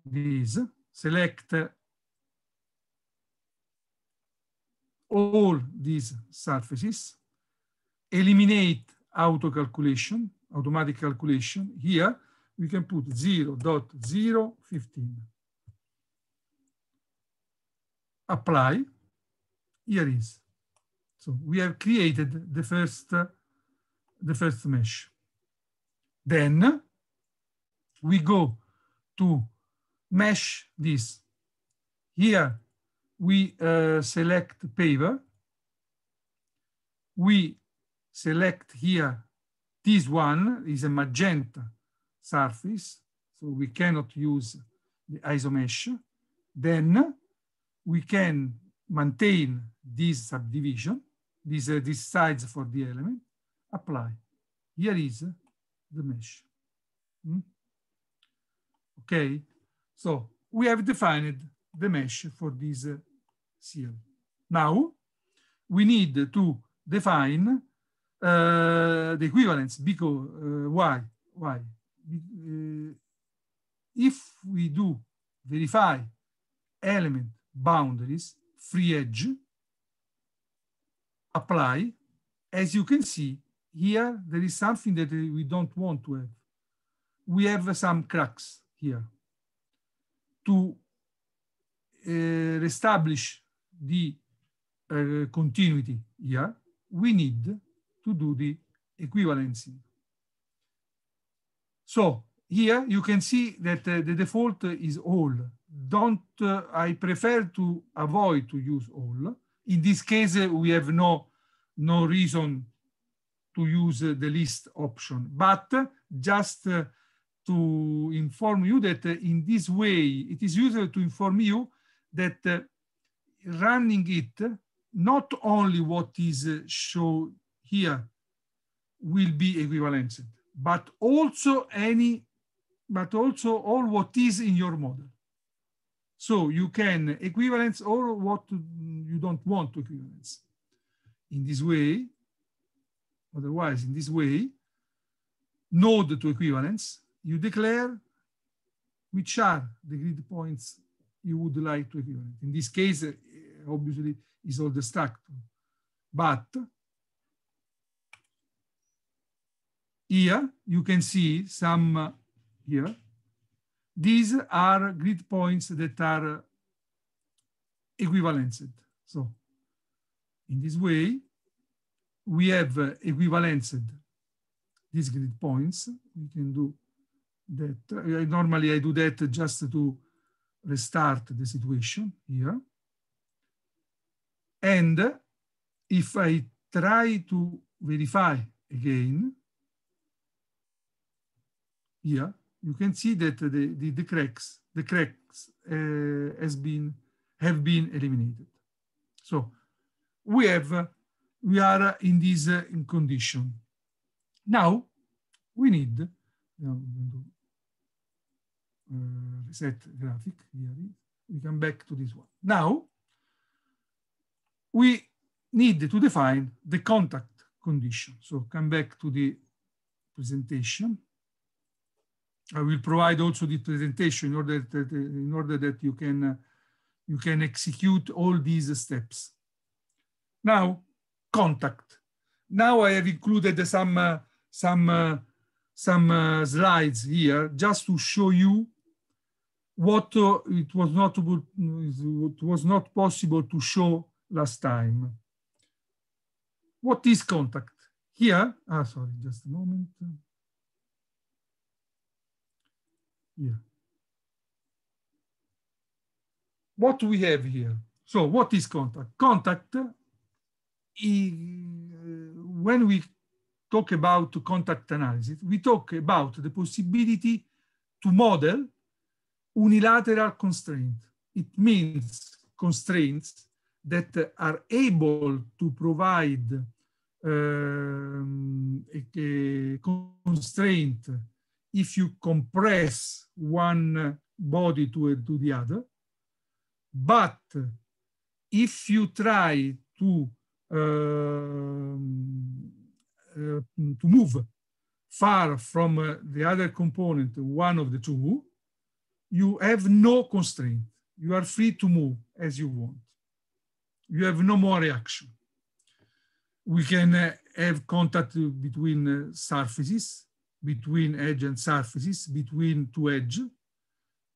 these select all these surfaces, eliminate auto calculation, automatic calculation. Here we can put 0 0.015. Apply. Here is so we have created the first, uh, the first mesh. Then we go to mesh this. Here we uh, select paver. We select here this one is a magenta surface, so we cannot use the isomesh. Then we can maintain this subdivision these, uh, these sides for the element, apply. Here is the mesh. Hmm? Okay, so we have defined the mesh for this uh, seal. Now, we need to define uh, the equivalence because uh, why why uh, if we do verify element boundaries free edge apply, as you can see here, there is something that we don't want to have. We have some cracks here to uh, establish the uh, continuity here, we need to do the equivalency. So here you can see that uh, the default is all. Don't, uh, I prefer to avoid to use all in this case, uh, we have no, no reason to use uh, the list option, but uh, just to inform you that in this way, it is useful to inform you that running it, not only what is shown here will be equivalent, but also any, but also all what is in your model. So you can equivalence all what you don't want to equivalence. In this way, otherwise in this way, node to equivalence, you declare which are the grid points you would like to equivalent. In this case, eh, obviously, is all the structure. But here you can see some uh, here. These are grid points that are uh, equivalenced. So in this way, we have uh, equivalenced these grid points. We can do that. normally I do that just to restart the situation here. And if I try to verify again, here, you can see that the, the, the cracks, the cracks uh, has been, have been eliminated. So we have, we are in this uh, condition. Now we need, uh, reset graphic here. We come back to this one. Now, we need to define the contact condition. So come back to the presentation. I will provide also the presentation in order that, in order that you can uh, you can execute all these steps. Now, contact. Now I have included some, uh, some, uh, some uh, slides here just to show you what uh, it was not it was not possible to show last time. What is contact? Here, ah, sorry, just a moment. Yeah what do we have here? So what is contact? Contact, uh, when we talk about contact analysis, we talk about the possibility to model unilateral constraint. It means constraints that are able to provide um, a, a constraint if you compress one body to, to the other, but if you try to um, uh, to move far from uh, the other component, one of the two, you have no constraint. You are free to move as you want. You have no more reaction. We can uh, have contact between uh, surfaces, between edge and surfaces, between two edge,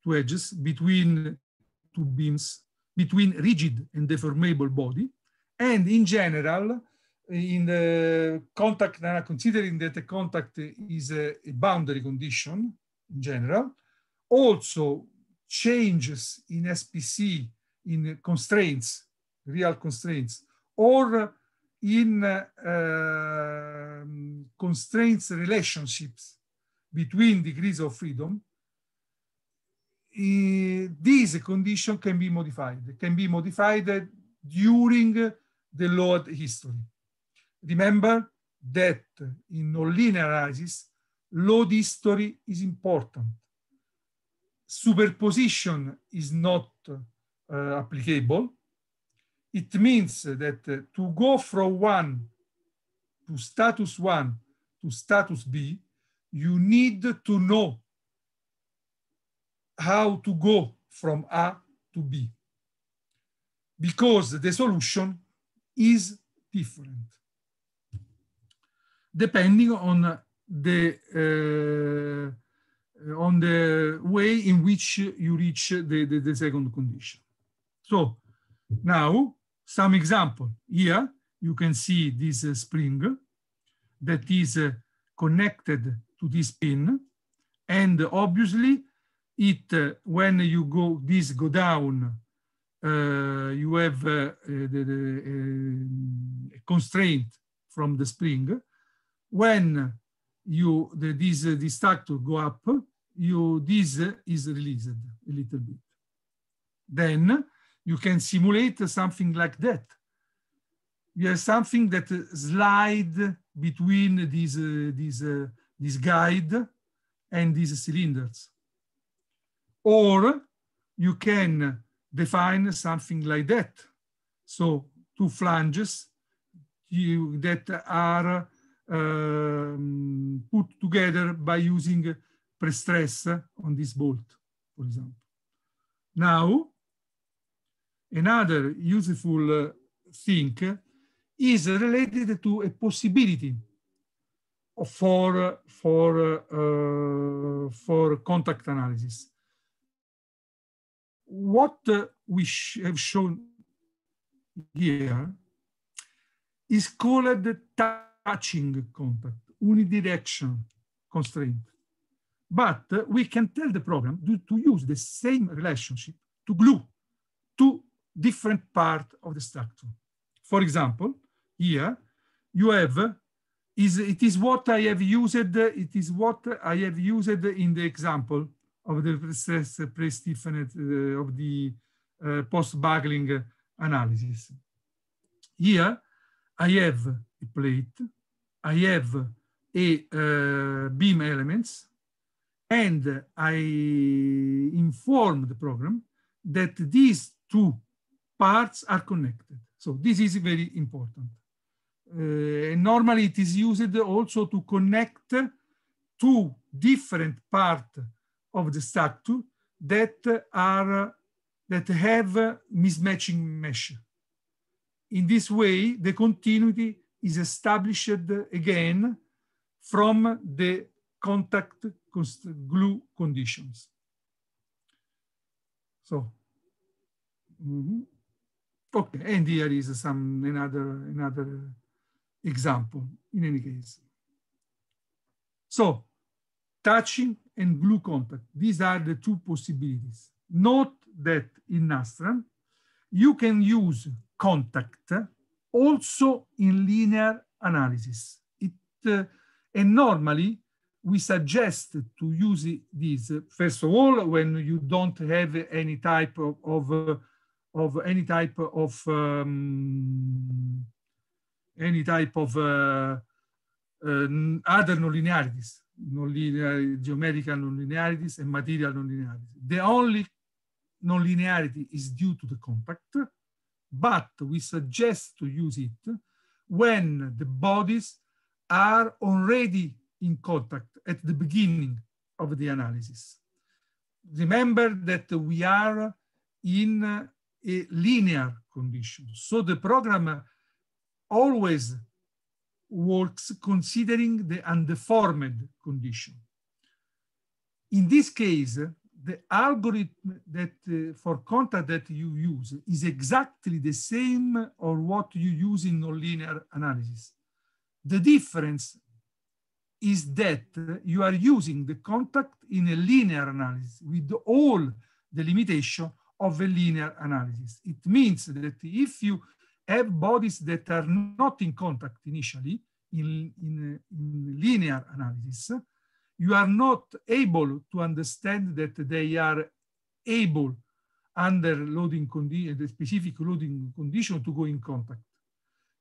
two edges, between two beams between rigid and deformable body. And in general, in the contact, considering that the contact is a, a boundary condition in general, also changes in SPC in constraints, real constraints, or in uh, um, constraints relationships between degrees of freedom this condition can be modified, can be modified during the load history. Remember that in nonlinear analysis, load history is important. Superposition is not uh, applicable. It means that uh, to go from one to status one to status B, you need to know how to go from A to B because the solution is different depending on the uh, on the way in which you reach the, the, the second condition. So now some example here you can see this uh, spring that is uh, connected to this pin and obviously it uh, when you go this go down uh, you have uh, the, the uh, constraint from the spring when you the, this uh, this structure go up you this is released a little bit then you can simulate something like that you have something that uh, slide between this these this guide and these cylinders or you can define something like that. So two flanges you, that are um, put together by using prestress on this bolt, for example. Now, another useful uh, thing is related to a possibility for, for, uh, for contact analysis what uh, we sh have shown here is called the touching contact, unidirection constraint. But uh, we can tell the program to, to use the same relationship to glue two different parts of the structure. For example, here you have uh, is it is what I have used. Uh, it is what I have used in the example of the stress pre-stiffened uh, of the uh, post-buckling analysis. Here, I have a plate, I have a uh, beam elements, and I inform the program that these two parts are connected. So this is very important. Uh, normally it is used also to connect two different parts of the structure that are that have mismatching mesh. In this way, the continuity is established again from the contact glue conditions. So, mm -hmm. okay, and here is some another another example. In any case, so touching and glue contact. These are the two possibilities. Note that in Nastran, you can use contact also in linear analysis. It, uh, and normally, we suggest to use this, first of all, when you don't have any type of, of, uh, of any type of, um, any type of uh, uh, other nonlinearities nonlinear geometrical nonlinearities and material nonlinearities. The only nonlinearity is due to the compact, but we suggest to use it when the bodies are already in contact at the beginning of the analysis. Remember that we are in a linear condition. So the program always works considering the undeformed condition. In this case, the algorithm that uh, for contact that you use is exactly the same or what you use in nonlinear analysis. The difference is that you are using the contact in a linear analysis with all the limitation of a linear analysis. It means that if you have bodies that are not in contact initially in, in, in linear analysis, you are not able to understand that they are able under loading condition, the specific loading condition to go in contact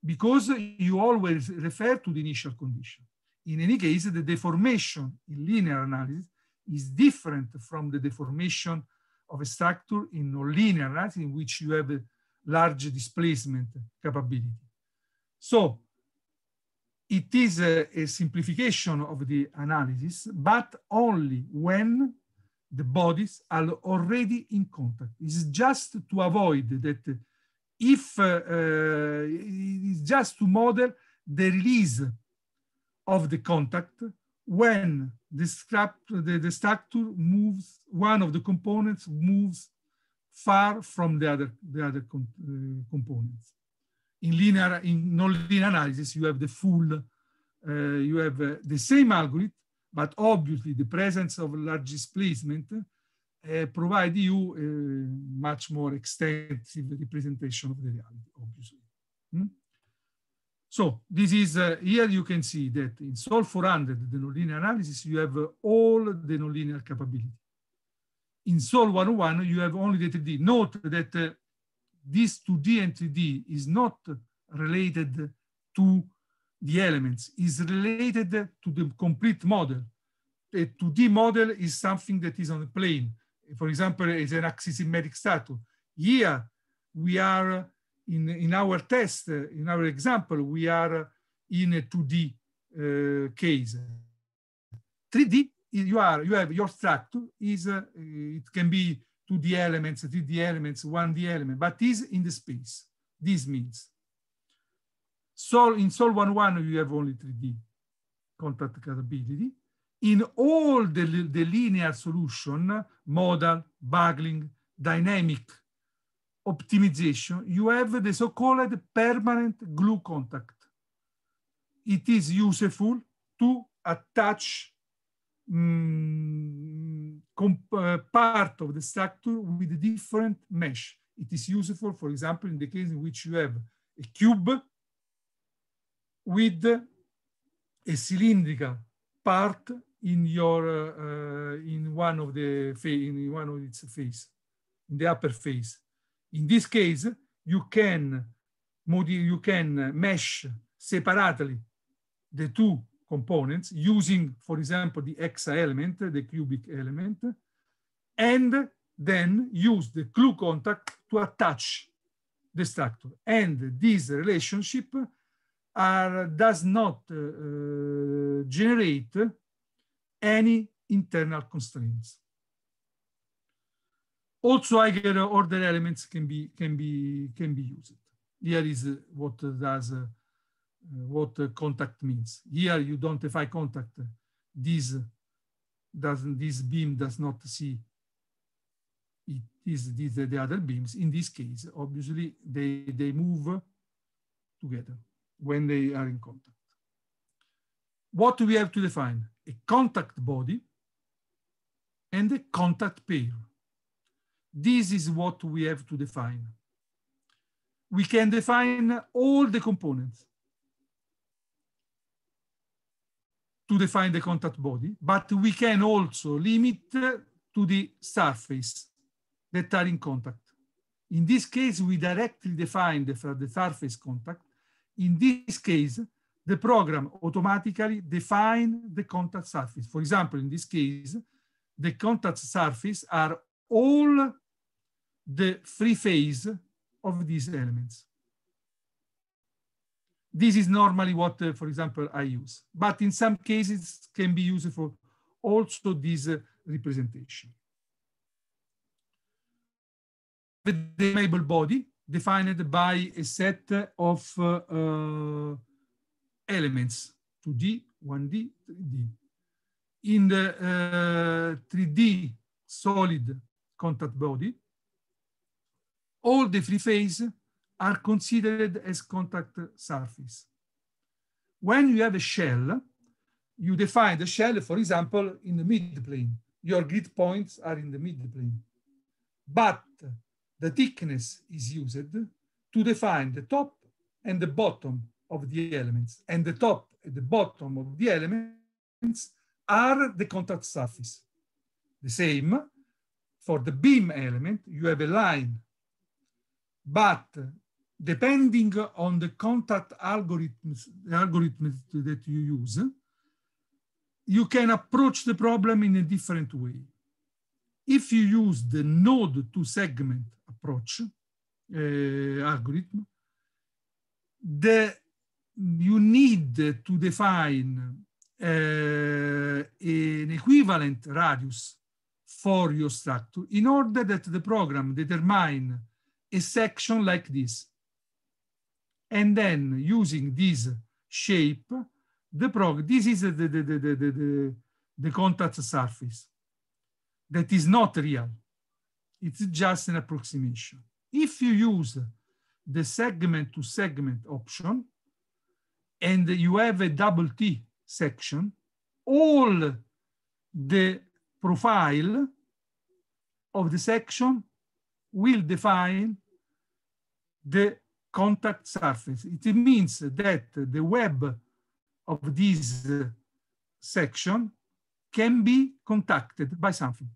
because you always refer to the initial condition. In any case, the deformation in linear analysis is different from the deformation of a structure in nonlinear analysis in which you have large displacement capability. So it is a, a simplification of the analysis, but only when the bodies are already in contact. It's just to avoid that if uh, uh it's just to model the release of the contact when the, scrap, the, the structure moves, one of the components moves far from the other, the other com uh, components. In linear, in nonlinear analysis, you have the full, uh, you have uh, the same algorithm, but obviously the presence of large displacement uh, provide you a much more extensive representation of the reality, obviously. Hmm? So this is, uh, here you can see that in SOL 400, the nonlinear analysis, you have uh, all the nonlinear capability in Sol 101, you have only the 3D. Note that uh, this 2D and 3D is not related to the elements, is related to the complete model. A 2D model is something that is on the plane. For example, it's an axisymmetric statue. Here, we are in, in our test, uh, in our example, we are in a 2D uh, case. 3D you are you have your structure is uh, it can be 2D elements, 3D elements, 1D element, but is in the space. This means. So in Sol one one you have only 3D contact capability. In all the, the linear solution, modal, buggling dynamic optimization, you have the so-called permanent glue contact. It is useful to attach um, part of the structure with a different mesh. It is useful, for example, in the case in which you have a cube with a cylindrical part in your uh, uh in one of the in one of its face, in the upper face. In this case, you can you can mesh separately the two components using, for example, the hexa element, the cubic element, and then use the glue contact to attach the structure. And this relationship are, does not uh, uh generate any internal constraints. Also, eigenorder elements can be, can, be, can be used. Here is what does uh, uh, what contact means. Here you don't define contact. This doesn't, this beam does not see it is these the other beams. In this case, obviously, they, they move together when they are in contact. What do we have to define? A contact body and a contact pair. This is what we have to define. We can define all the components to define the contact body, but we can also limit to the surface that are in contact. In this case, we directly define the, the surface contact. In this case, the program automatically define the contact surface. For example, in this case, the contact surface are all the free phase of these elements. This is normally what, uh, for example, I use, but in some cases can be used for also this uh, representation. The dimmable body defined by a set of uh, uh elements, 2D, 1D, 3D. In the 3D uh, solid contact body, all the free phase are considered as contact surface. When you have a shell, you define the shell, for example, in the midplane. Your grid points are in the midplane. But the thickness is used to define the top and the bottom of the elements. And the top and the bottom of the elements are the contact surface. The same for the beam element, you have a line, but depending on the contact algorithms, algorithms that you use, you can approach the problem in a different way. If you use the node to segment approach uh, algorithm, the, you need to define uh, an equivalent radius for your structure in order that the program determine a section like this and then using this shape, the prog, this is the, the, the, the, the, the contact surface that is not real. It's just an approximation. If you use the segment to segment option and you have a double T section, all the profile of the section will define the contact surface. It means that the web of this section can be contacted by something.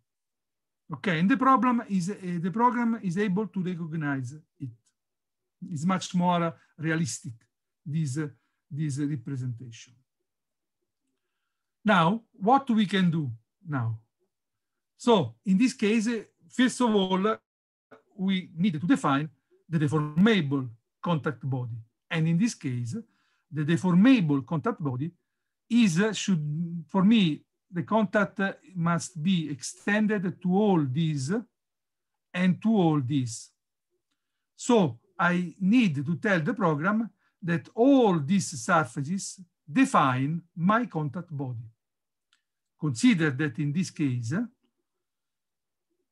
Okay, and the problem is uh, the program is able to recognize it. It's much more uh, realistic, this, uh, this representation. Now, what we can do now? So in this case, uh, first of all, we need to define the deformable contact body. And in this case, the deformable contact body is, should, for me, the contact must be extended to all these and to all these. So I need to tell the program that all these surfaces define my contact body. Consider that in this case,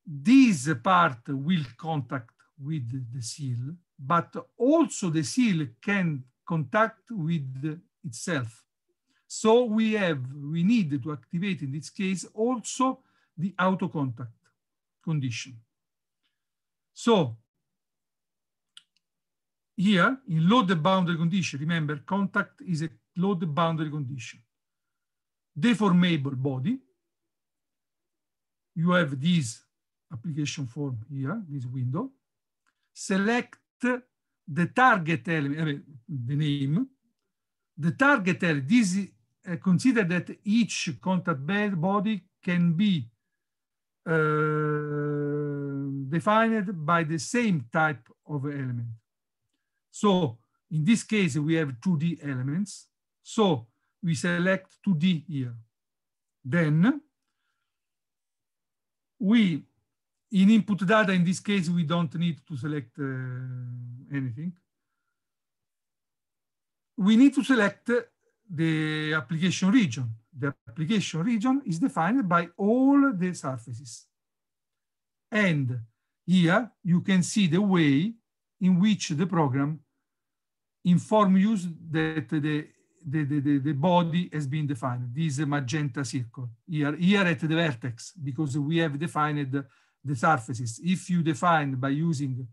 this part will contact with the seal but also the seal can contact with itself. So we have, we need to activate in this case also the auto contact condition. So here in load boundary condition, remember contact is a load boundary condition. Deformable body, you have this application form here, this window. Select the target element, the name, the target element, this, uh, consider that each contact body can be uh, defined by the same type of element. So in this case, we have 2D elements. So we select 2D here. Then we in input data, in this case, we don't need to select uh, anything. We need to select the application region. The application region is defined by all the surfaces. And here you can see the way in which the program informs you that the, the, the, the, body has been defined. This magenta circle here, here at the vertex, because we have defined the surfaces. If you define by using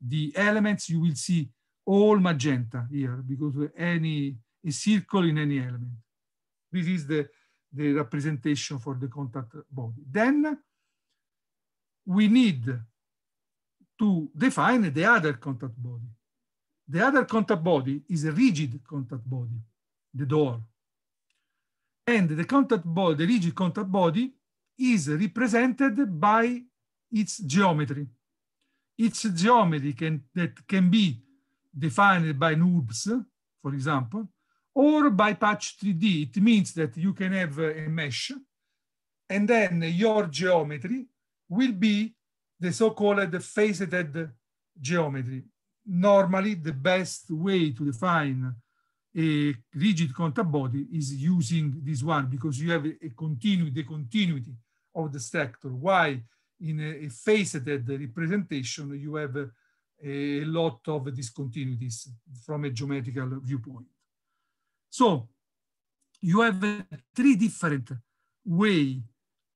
the elements, you will see all magenta here because any a circle in any element. This is the, the representation for the contact body. Then we need to define the other contact body. The other contact body is a rigid contact body, the door. And the contact body, the rigid contact body is represented by its geometry. Its geometry can, that can be defined by NURBS, for example, or by patch 3D. It means that you can have a mesh and then your geometry will be the so-called faceted geometry. Normally, the best way to define a rigid contact body is using this one because you have a, continuity, the continuity of the sector. Why? in a, a faceted representation, you have a, a lot of discontinuities from a geometrical viewpoint. So you have three different way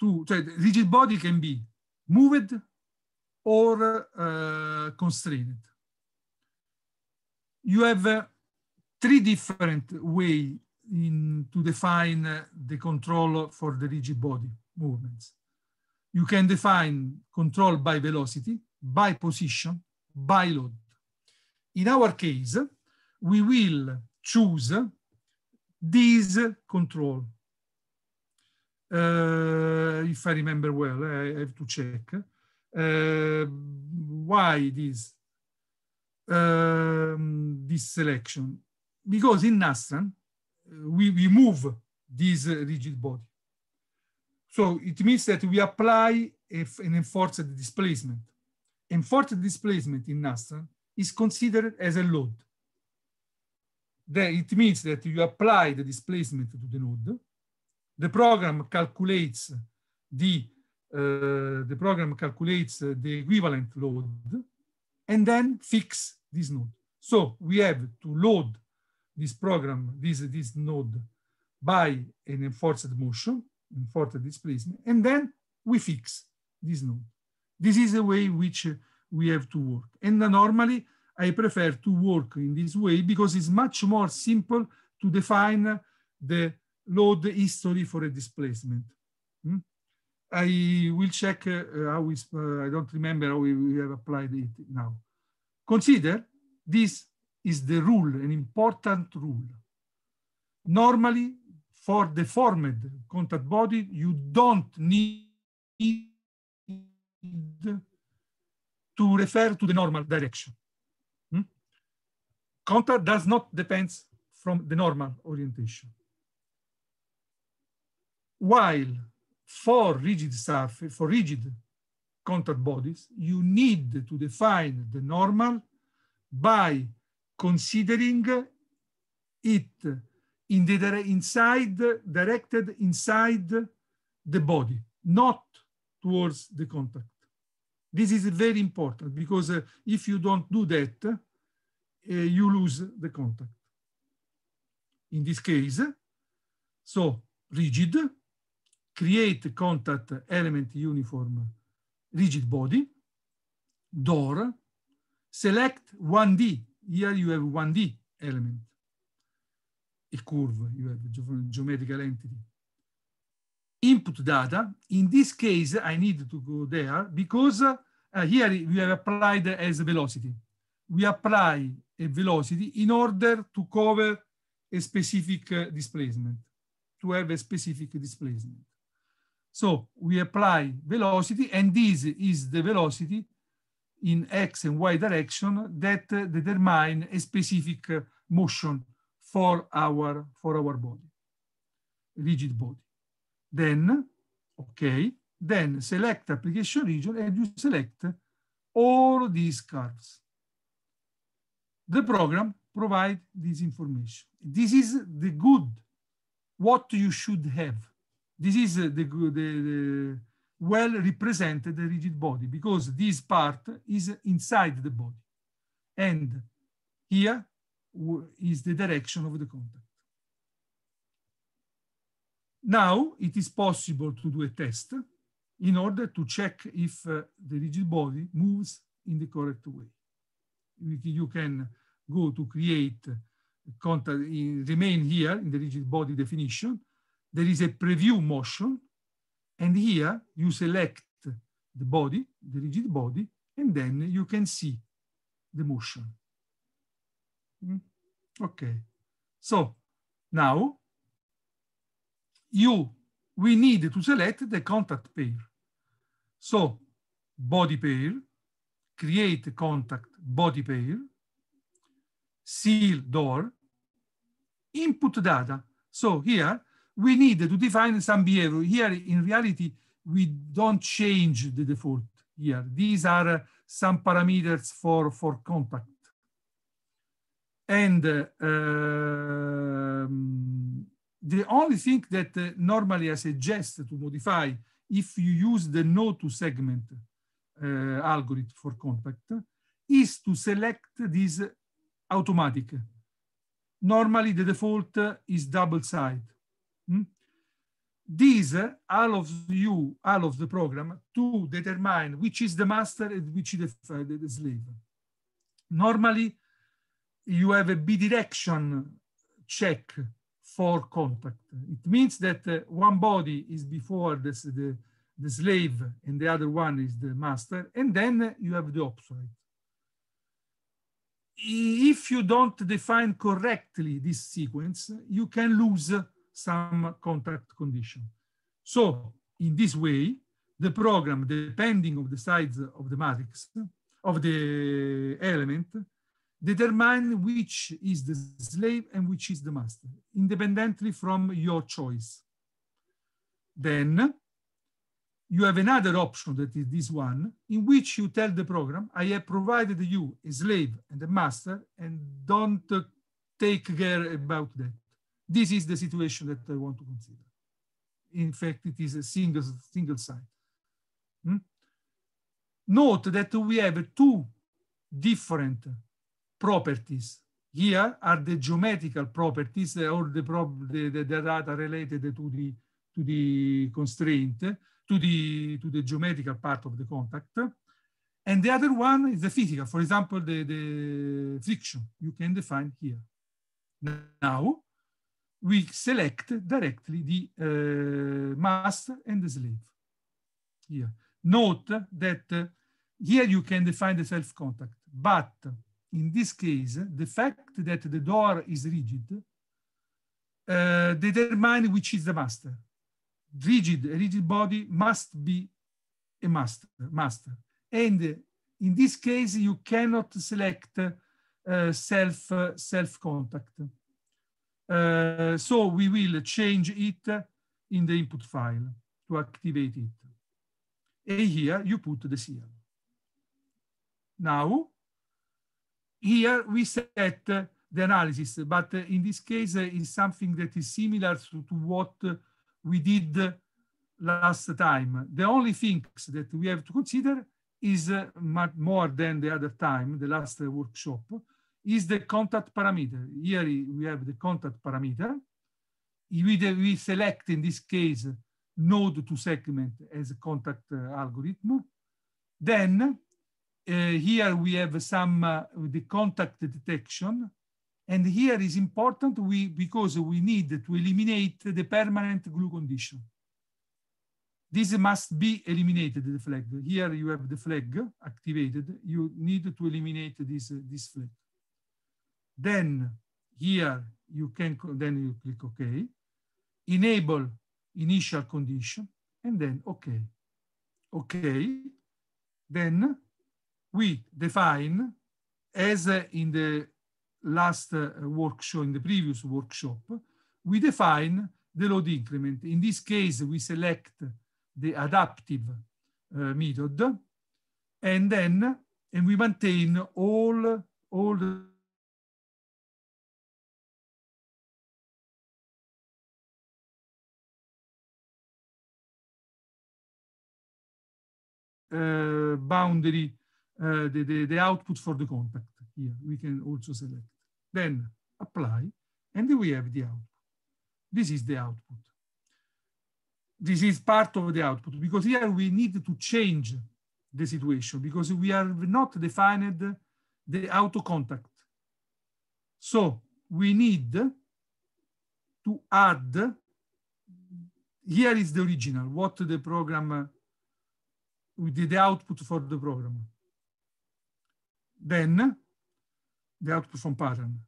to, so rigid body can be moved or uh, constrained. You have uh, three different way in, to define uh, the control for the rigid body movements you can define control by velocity, by position, by load. In our case, we will choose this control. Uh, if I remember well, I have to check. Uh, why this, um, this selection? Because in NASA, uh, we, we move this uh, rigid body. So it means that we apply an enforced displacement. Enforced displacement in NASA is considered as a load. Then it means that you apply the displacement to the node. The program calculates the uh, the program calculates the equivalent load and then fix this node. So we have to load this program, this, this node by an enforced motion for the displacement. And then we fix this node. This is the way which uh, we have to work. And normally, I prefer to work in this way because it's much more simple to define the load history for a displacement. Hmm? I will check uh, how we, uh, I don't remember how we, we have applied it now. Consider this is the rule, an important rule. Normally, for deformed contact body, you don't need to refer to the normal direction. Hmm? Contact does not depend from the normal orientation. While for rigid surface, for rigid contact bodies, you need to define the normal by considering it in the inside, directed inside the body, not towards the contact. This is very important because uh, if you don't do that, uh, you lose the contact. In this case, so rigid, create contact element uniform rigid body, door, select 1D. Here you have 1D element a curve, you have a geometrical entity. Input data, in this case, I need to go there because uh, here we have applied as velocity. We apply a velocity in order to cover a specific uh, displacement, to have a specific displacement. So we apply velocity, and this is the velocity in x and y direction that uh, determine a specific uh, motion for our, for our body, rigid body. Then, okay, then select application region and you select all these curves. The program provides this information. This is the good, what you should have. This is the good, the, the well represented rigid body because this part is inside the body. And here is the direction of the contact. Now it is possible to do a test in order to check if uh, the rigid body moves in the correct way. You can go to create contact, in, remain here in the rigid body definition. There is a preview motion. And here you select the body, the rigid body, and then you can see the motion. Mm-hmm. Okay. So now you, we need to select the contact pair. So body pair, create contact body pair, seal door, input data. So here we need to define some behavior. Here in reality, we don't change the default here. These are uh, some parameters for, for contact. And um, the only thing that uh, normally I suggest to modify if you use the no to segment uh, algorithm for contact is to select this automatic. Normally the default is double side. Hmm? This uh, allows you, all of the program, to determine which is the master and which is the, the slave. Normally, you have a bidirection check for contact. It means that uh, one body is before this, the, the slave and the other one is the master, and then you have the opposite. If you don't define correctly this sequence, you can lose some contact condition. So in this way, the program, depending of the size of the matrix, of the element, determine which is the slave and which is the master, independently from your choice. Then you have another option that is this one, in which you tell the program, I have provided you a slave and a master, and don't uh, take care about that. This is the situation that I want to consider. In fact, it is a single, single side. Hmm? Note that we have two different properties. Here are the geometrical properties or the, the, the, the data related to the, to the constraint, to the, to the geometrical part of the contact. And the other one is the physical, for example, the, the friction you can define here. Now, we select directly the uh, master and the slave here. Note that uh, here you can define the self-contact, but in this case, the fact that the door is rigid uh, which is the master. Rigid, a rigid body must be a master. master. And in this case, you cannot select uh, self, uh, self contact. Uh, so we will change it in the input file to activate it. And here you put the seal. Now here we set uh, the analysis, but uh, in this case uh, is something that is similar to, to what we did last time. The only things that we have to consider is uh, much more than the other time, the last workshop, is the contact parameter. Here we have the contact parameter. We, we select in this case node to segment as a contact uh, algorithm. Then uh, here we have some uh, the contact detection. And here is important we, because we need to eliminate the permanent glue condition. This must be eliminated, the flag. Here you have the flag activated. You need to eliminate this, uh, this flag. Then here you can, then you click OK. Enable initial condition and then OK. OK. Then we define, as in the last uh, workshop, in the previous workshop, we define the load increment. In this case, we select the adaptive uh, method, and then and we maintain all, all the Uh, boundary uh, the, the, the, output for the contact here. We can also select. Then apply, and we have the output. This is the output. This is part of the output, because here we need to change the situation, because we are not defined the auto contact. So we need to add, here is the original, what the program, uh, the output for the program then the output from pattern.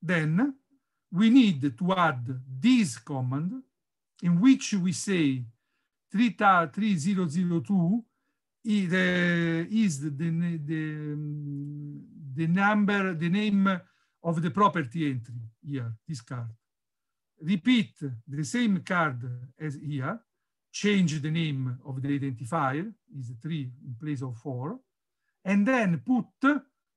Then we need to add this command in which we say 3002 is, uh, is the, the, the number, the name of the property entry here, this card. Repeat the same card as here, change the name of the identifier is three in place of four, and then put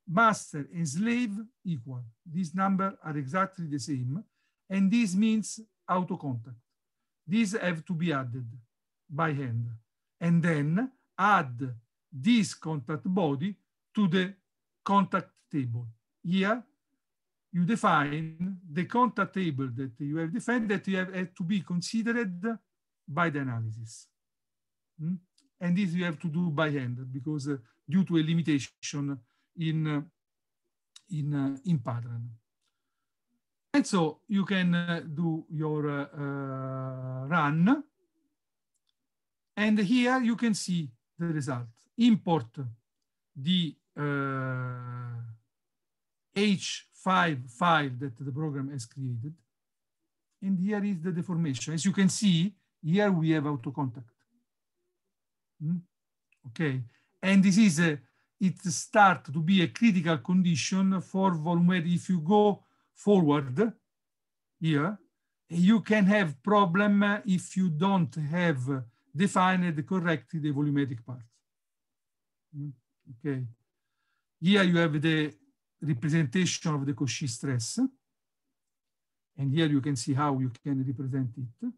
master and slave equal. These numbers are exactly the same. And this means auto contact. These have to be added by hand. And then add this contact body to the contact table. Here, you define the contact table that you have defined that you have, have to be considered by the analysis. Mm? And this you have to do by hand because uh, due to a limitation in, eh, in, eh, in pattern. And so you can eh, do your run. And here you can see the result. Import the H5 file that the program has created. And here is the deformation. As you can see, here we have auto contact. Mm? Okay. And this is a it start to be a critical condition for volumetric. If you go forward here, you can have problem if you don't have defined correctly the volumetric part. Mm, okay. Here you have the representation of the Cauchy stress. And here you can see how you can represent it.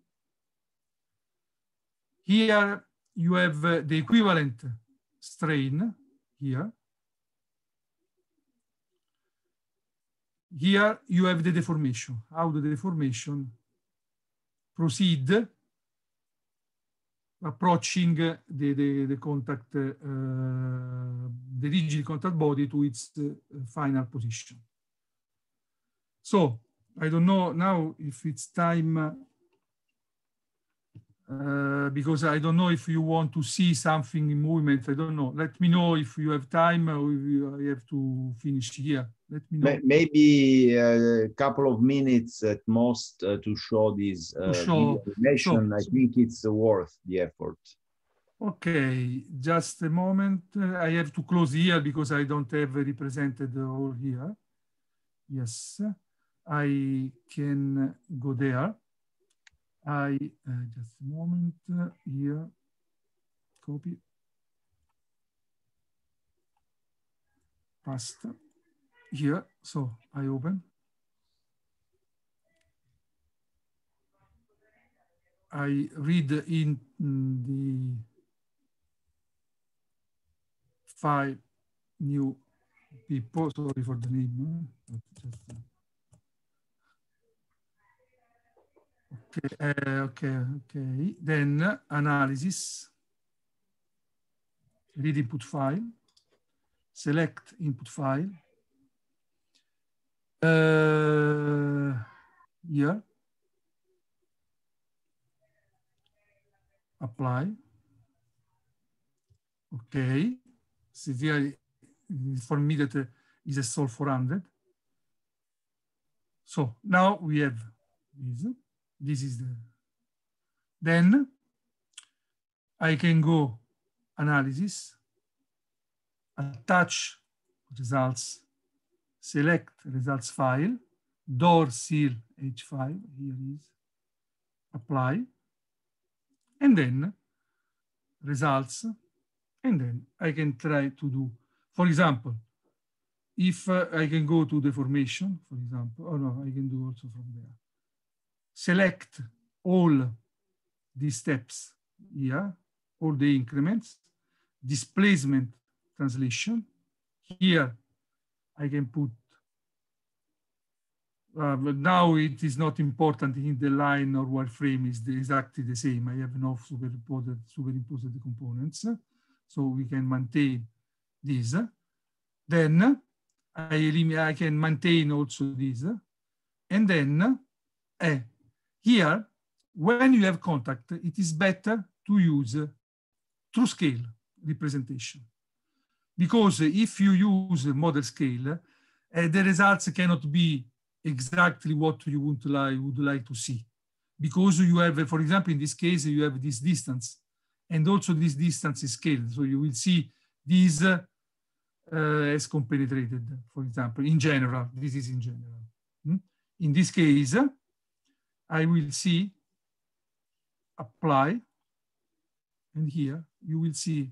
Here you have the equivalent strain here. Here you have the deformation, how the deformation proceed approaching the, the, the, contact, uh, the rigid contact body to its uh, final position. So I don't know now if it's time uh, because I don't know if you want to see something in movement. I don't know. Let me know if you have time or if you, I have to finish here. Let me know. Maybe a uh, couple of minutes at most uh, to show this uh, show, information. Show. I think it's worth the effort. Okay, just a moment. Uh, I have to close here because I don't have represented all here. Yes, I can go there. I uh, just a moment uh, here, copy, past here. So I open. I read in the five new people, sorry for the name, uh, just uh, Okay, uh, okay, okay. Then analysis, read input file, select input file. Uh, here, apply. Okay, so here for me that uh, is a sol 400. So now we have this. This is the, then I can go analysis, attach results, select results file, door seal H5, here is, apply, and then results, and then I can try to do, for example, if uh, I can go to the formation, for example, oh no, I can do also from there select all the steps here, all the increments, displacement translation. Here, I can put, uh, but now it is not important in the line or wireframe is the, exactly the same. I have enough superimposed, superimposed components, so we can maintain this. Then I, I can maintain also this, and then eh, here, when you have contact, it is better to use true scale representation. Because if you use model scale, uh, the results cannot be exactly what you would, would like to see. Because you have, uh, for example, in this case, you have this distance. And also this distance is scaled. So you will see these uh, uh, as compenetrated, for example, in general. This is in general. Hmm? In this case, I will see apply, and here you will see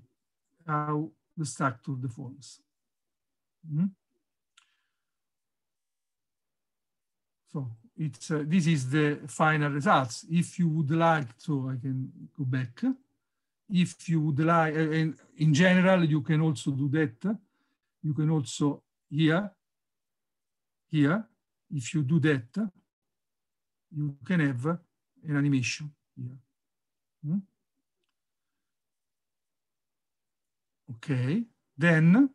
how the structure deforms. Mm -hmm. So it's, uh, this is the final results. If you would like to, I can go back. If you would like, uh, and in general, you can also do that. You can also here, here, if you do that, you can have an animation here. Hmm? Okay, then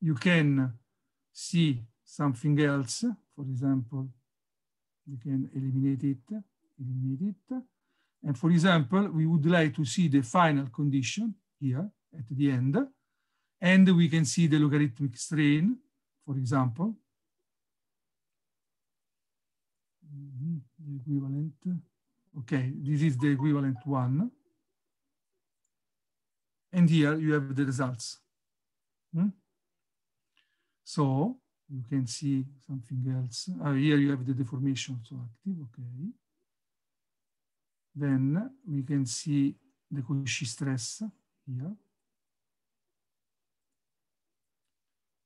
you can see something else. For example, you can eliminate it, eliminate it. And for example, we would like to see the final condition here at the end. And we can see the logarithmic strain, for example, Mm-hmm. equivalent. Okay, this is the equivalent one. And here you have the results. Hmm? So you can see something else. Uh, here you have the deformation, so active, okay. Then we can see the Cauchy stress here.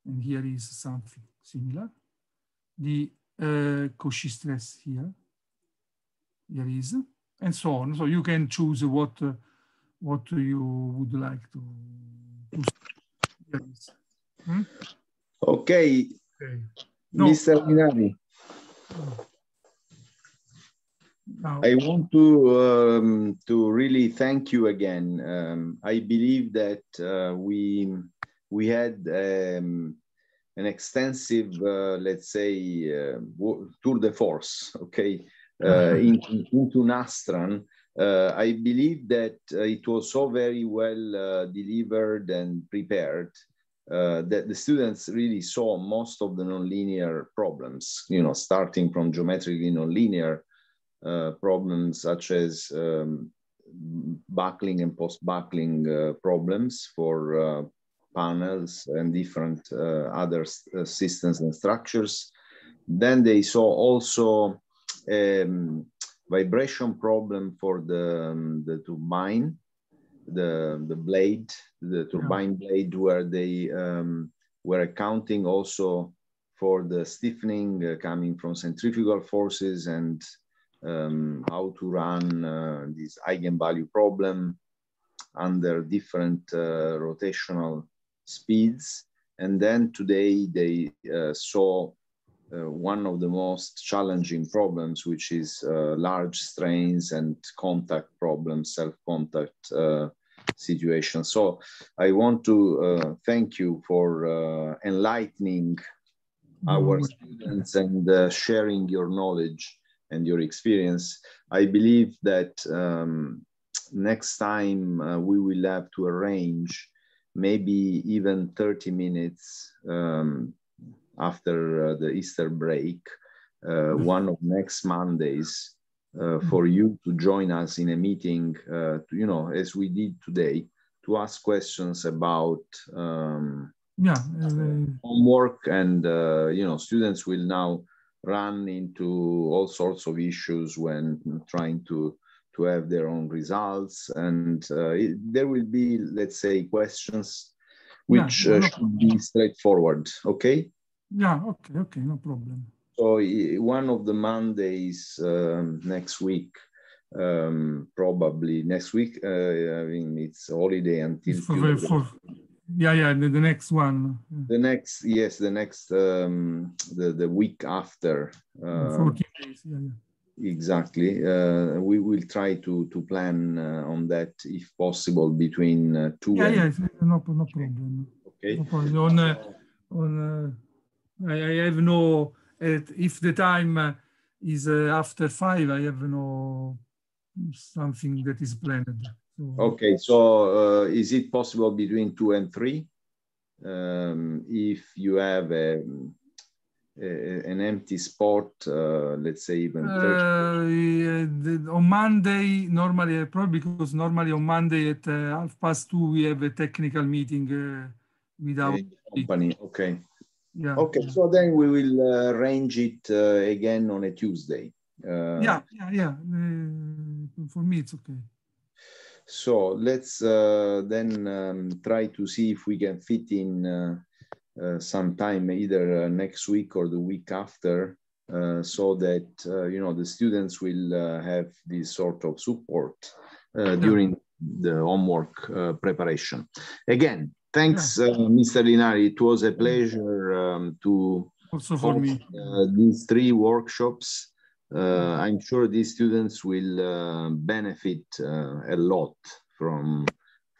And here is something similar. The Eh, Cauchy stress here. There is, and so on. So you can choose what uh, what you would like to. Hmm? Okay. okay. No. Mr. Minami. No. I want to um, to really thank you again. Um, I believe that uh, we we had um, an extensive, uh, let's say, uh, tour de force, okay, uh, mm-hmm. into, into Nastran. Uh, I believe that uh, it was so very well uh, delivered and prepared that the students really saw most of the nonlinear problems, you know, starting from geometrically nonlinear problems such as um, buckling and post-buckling problems for panels and different uh, other uh, systems and structures. Then they saw also um, vibration problem for the, um, the turbine, the, the blade, the turbine yeah. blade, where they um, were accounting also for the stiffening uh, coming from centrifugal forces and um, how to run uh, this eigenvalue problem under different uh, rotational speeds. And then today they uh, saw uh, one of the most challenging problems, which is uh, large strains and contact problems, self-contact uh, situations. So I want to uh, thank you for uh, enlightening our mm-hmm. students and uh, sharing your knowledge and your experience. I believe that um, next time we will have to arrange maybe even 30 minutes um, after uh, the Easter break, uh, mm-hmm. one of next Mondays, uh, mm-hmm. for you to join us in a meeting, uh, to, you know, as we did today, to ask questions about um, yeah, uh, homework, and uh, you know, students will now run into all sorts of issues when trying to to have their own results. And uh, it, there will be, let's say, questions which yeah, no uh, should be straightforward. Okay? Yeah, okay, okay, no problem. So, one of the Mondays um, next week, um, probably next week, uh, I mean, it's holiday until. For, for, yeah yeah the, the, next one the next yes the next um the the week after uh, 14 days yeah, yeah. Exactly. Uh, we will try to to plan uh, on that if possible between uh, two. Yeah, yeah, no, no problem. Okay. No problem. On on, I, I, have no. if the time is after five, I have no something that is planned. So, okay, so uh, is it possible between two and three? Um, if you have a an empty spot, uh, let's say even uh, yeah, the, on Monday, normally, uh, probably because normally on Monday at uh, half past two, we have a technical meeting uh, with our company. Okay. Yeah. Okay. So then we will uh, arrange it again on a Tuesday. yeah. Yeah. Yeah. for me, it's okay. So let's then um, try to see if we can fit in uh, sometime either uh, next week or the week after uh, so that you know the students will have this sort of support during the homework preparation again thanks mr linari it was a pleasure um, to also for host, me these three workshops uh, mm-hmm. I'm sure these students will uh, benefit uh, a lot from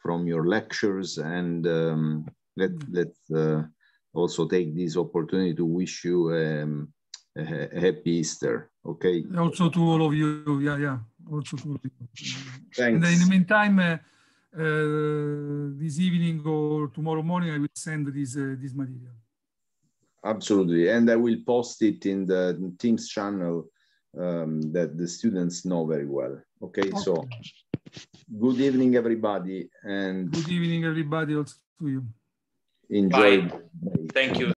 from your lectures and um, let mm-hmm. let also take this opportunity to wish you um, a, happy Easter. Okay. Also to all of you. Yeah, yeah. Also to all of you. Thanks. And in the meantime, uh, uh, this evening or tomorrow morning, I will send this uh, this material. Absolutely, and I will post it in the Teams channel um, that the students know very well. Okay, okay, so good evening, everybody, and good evening, everybody, also to you enjoy. Bye. Thank you.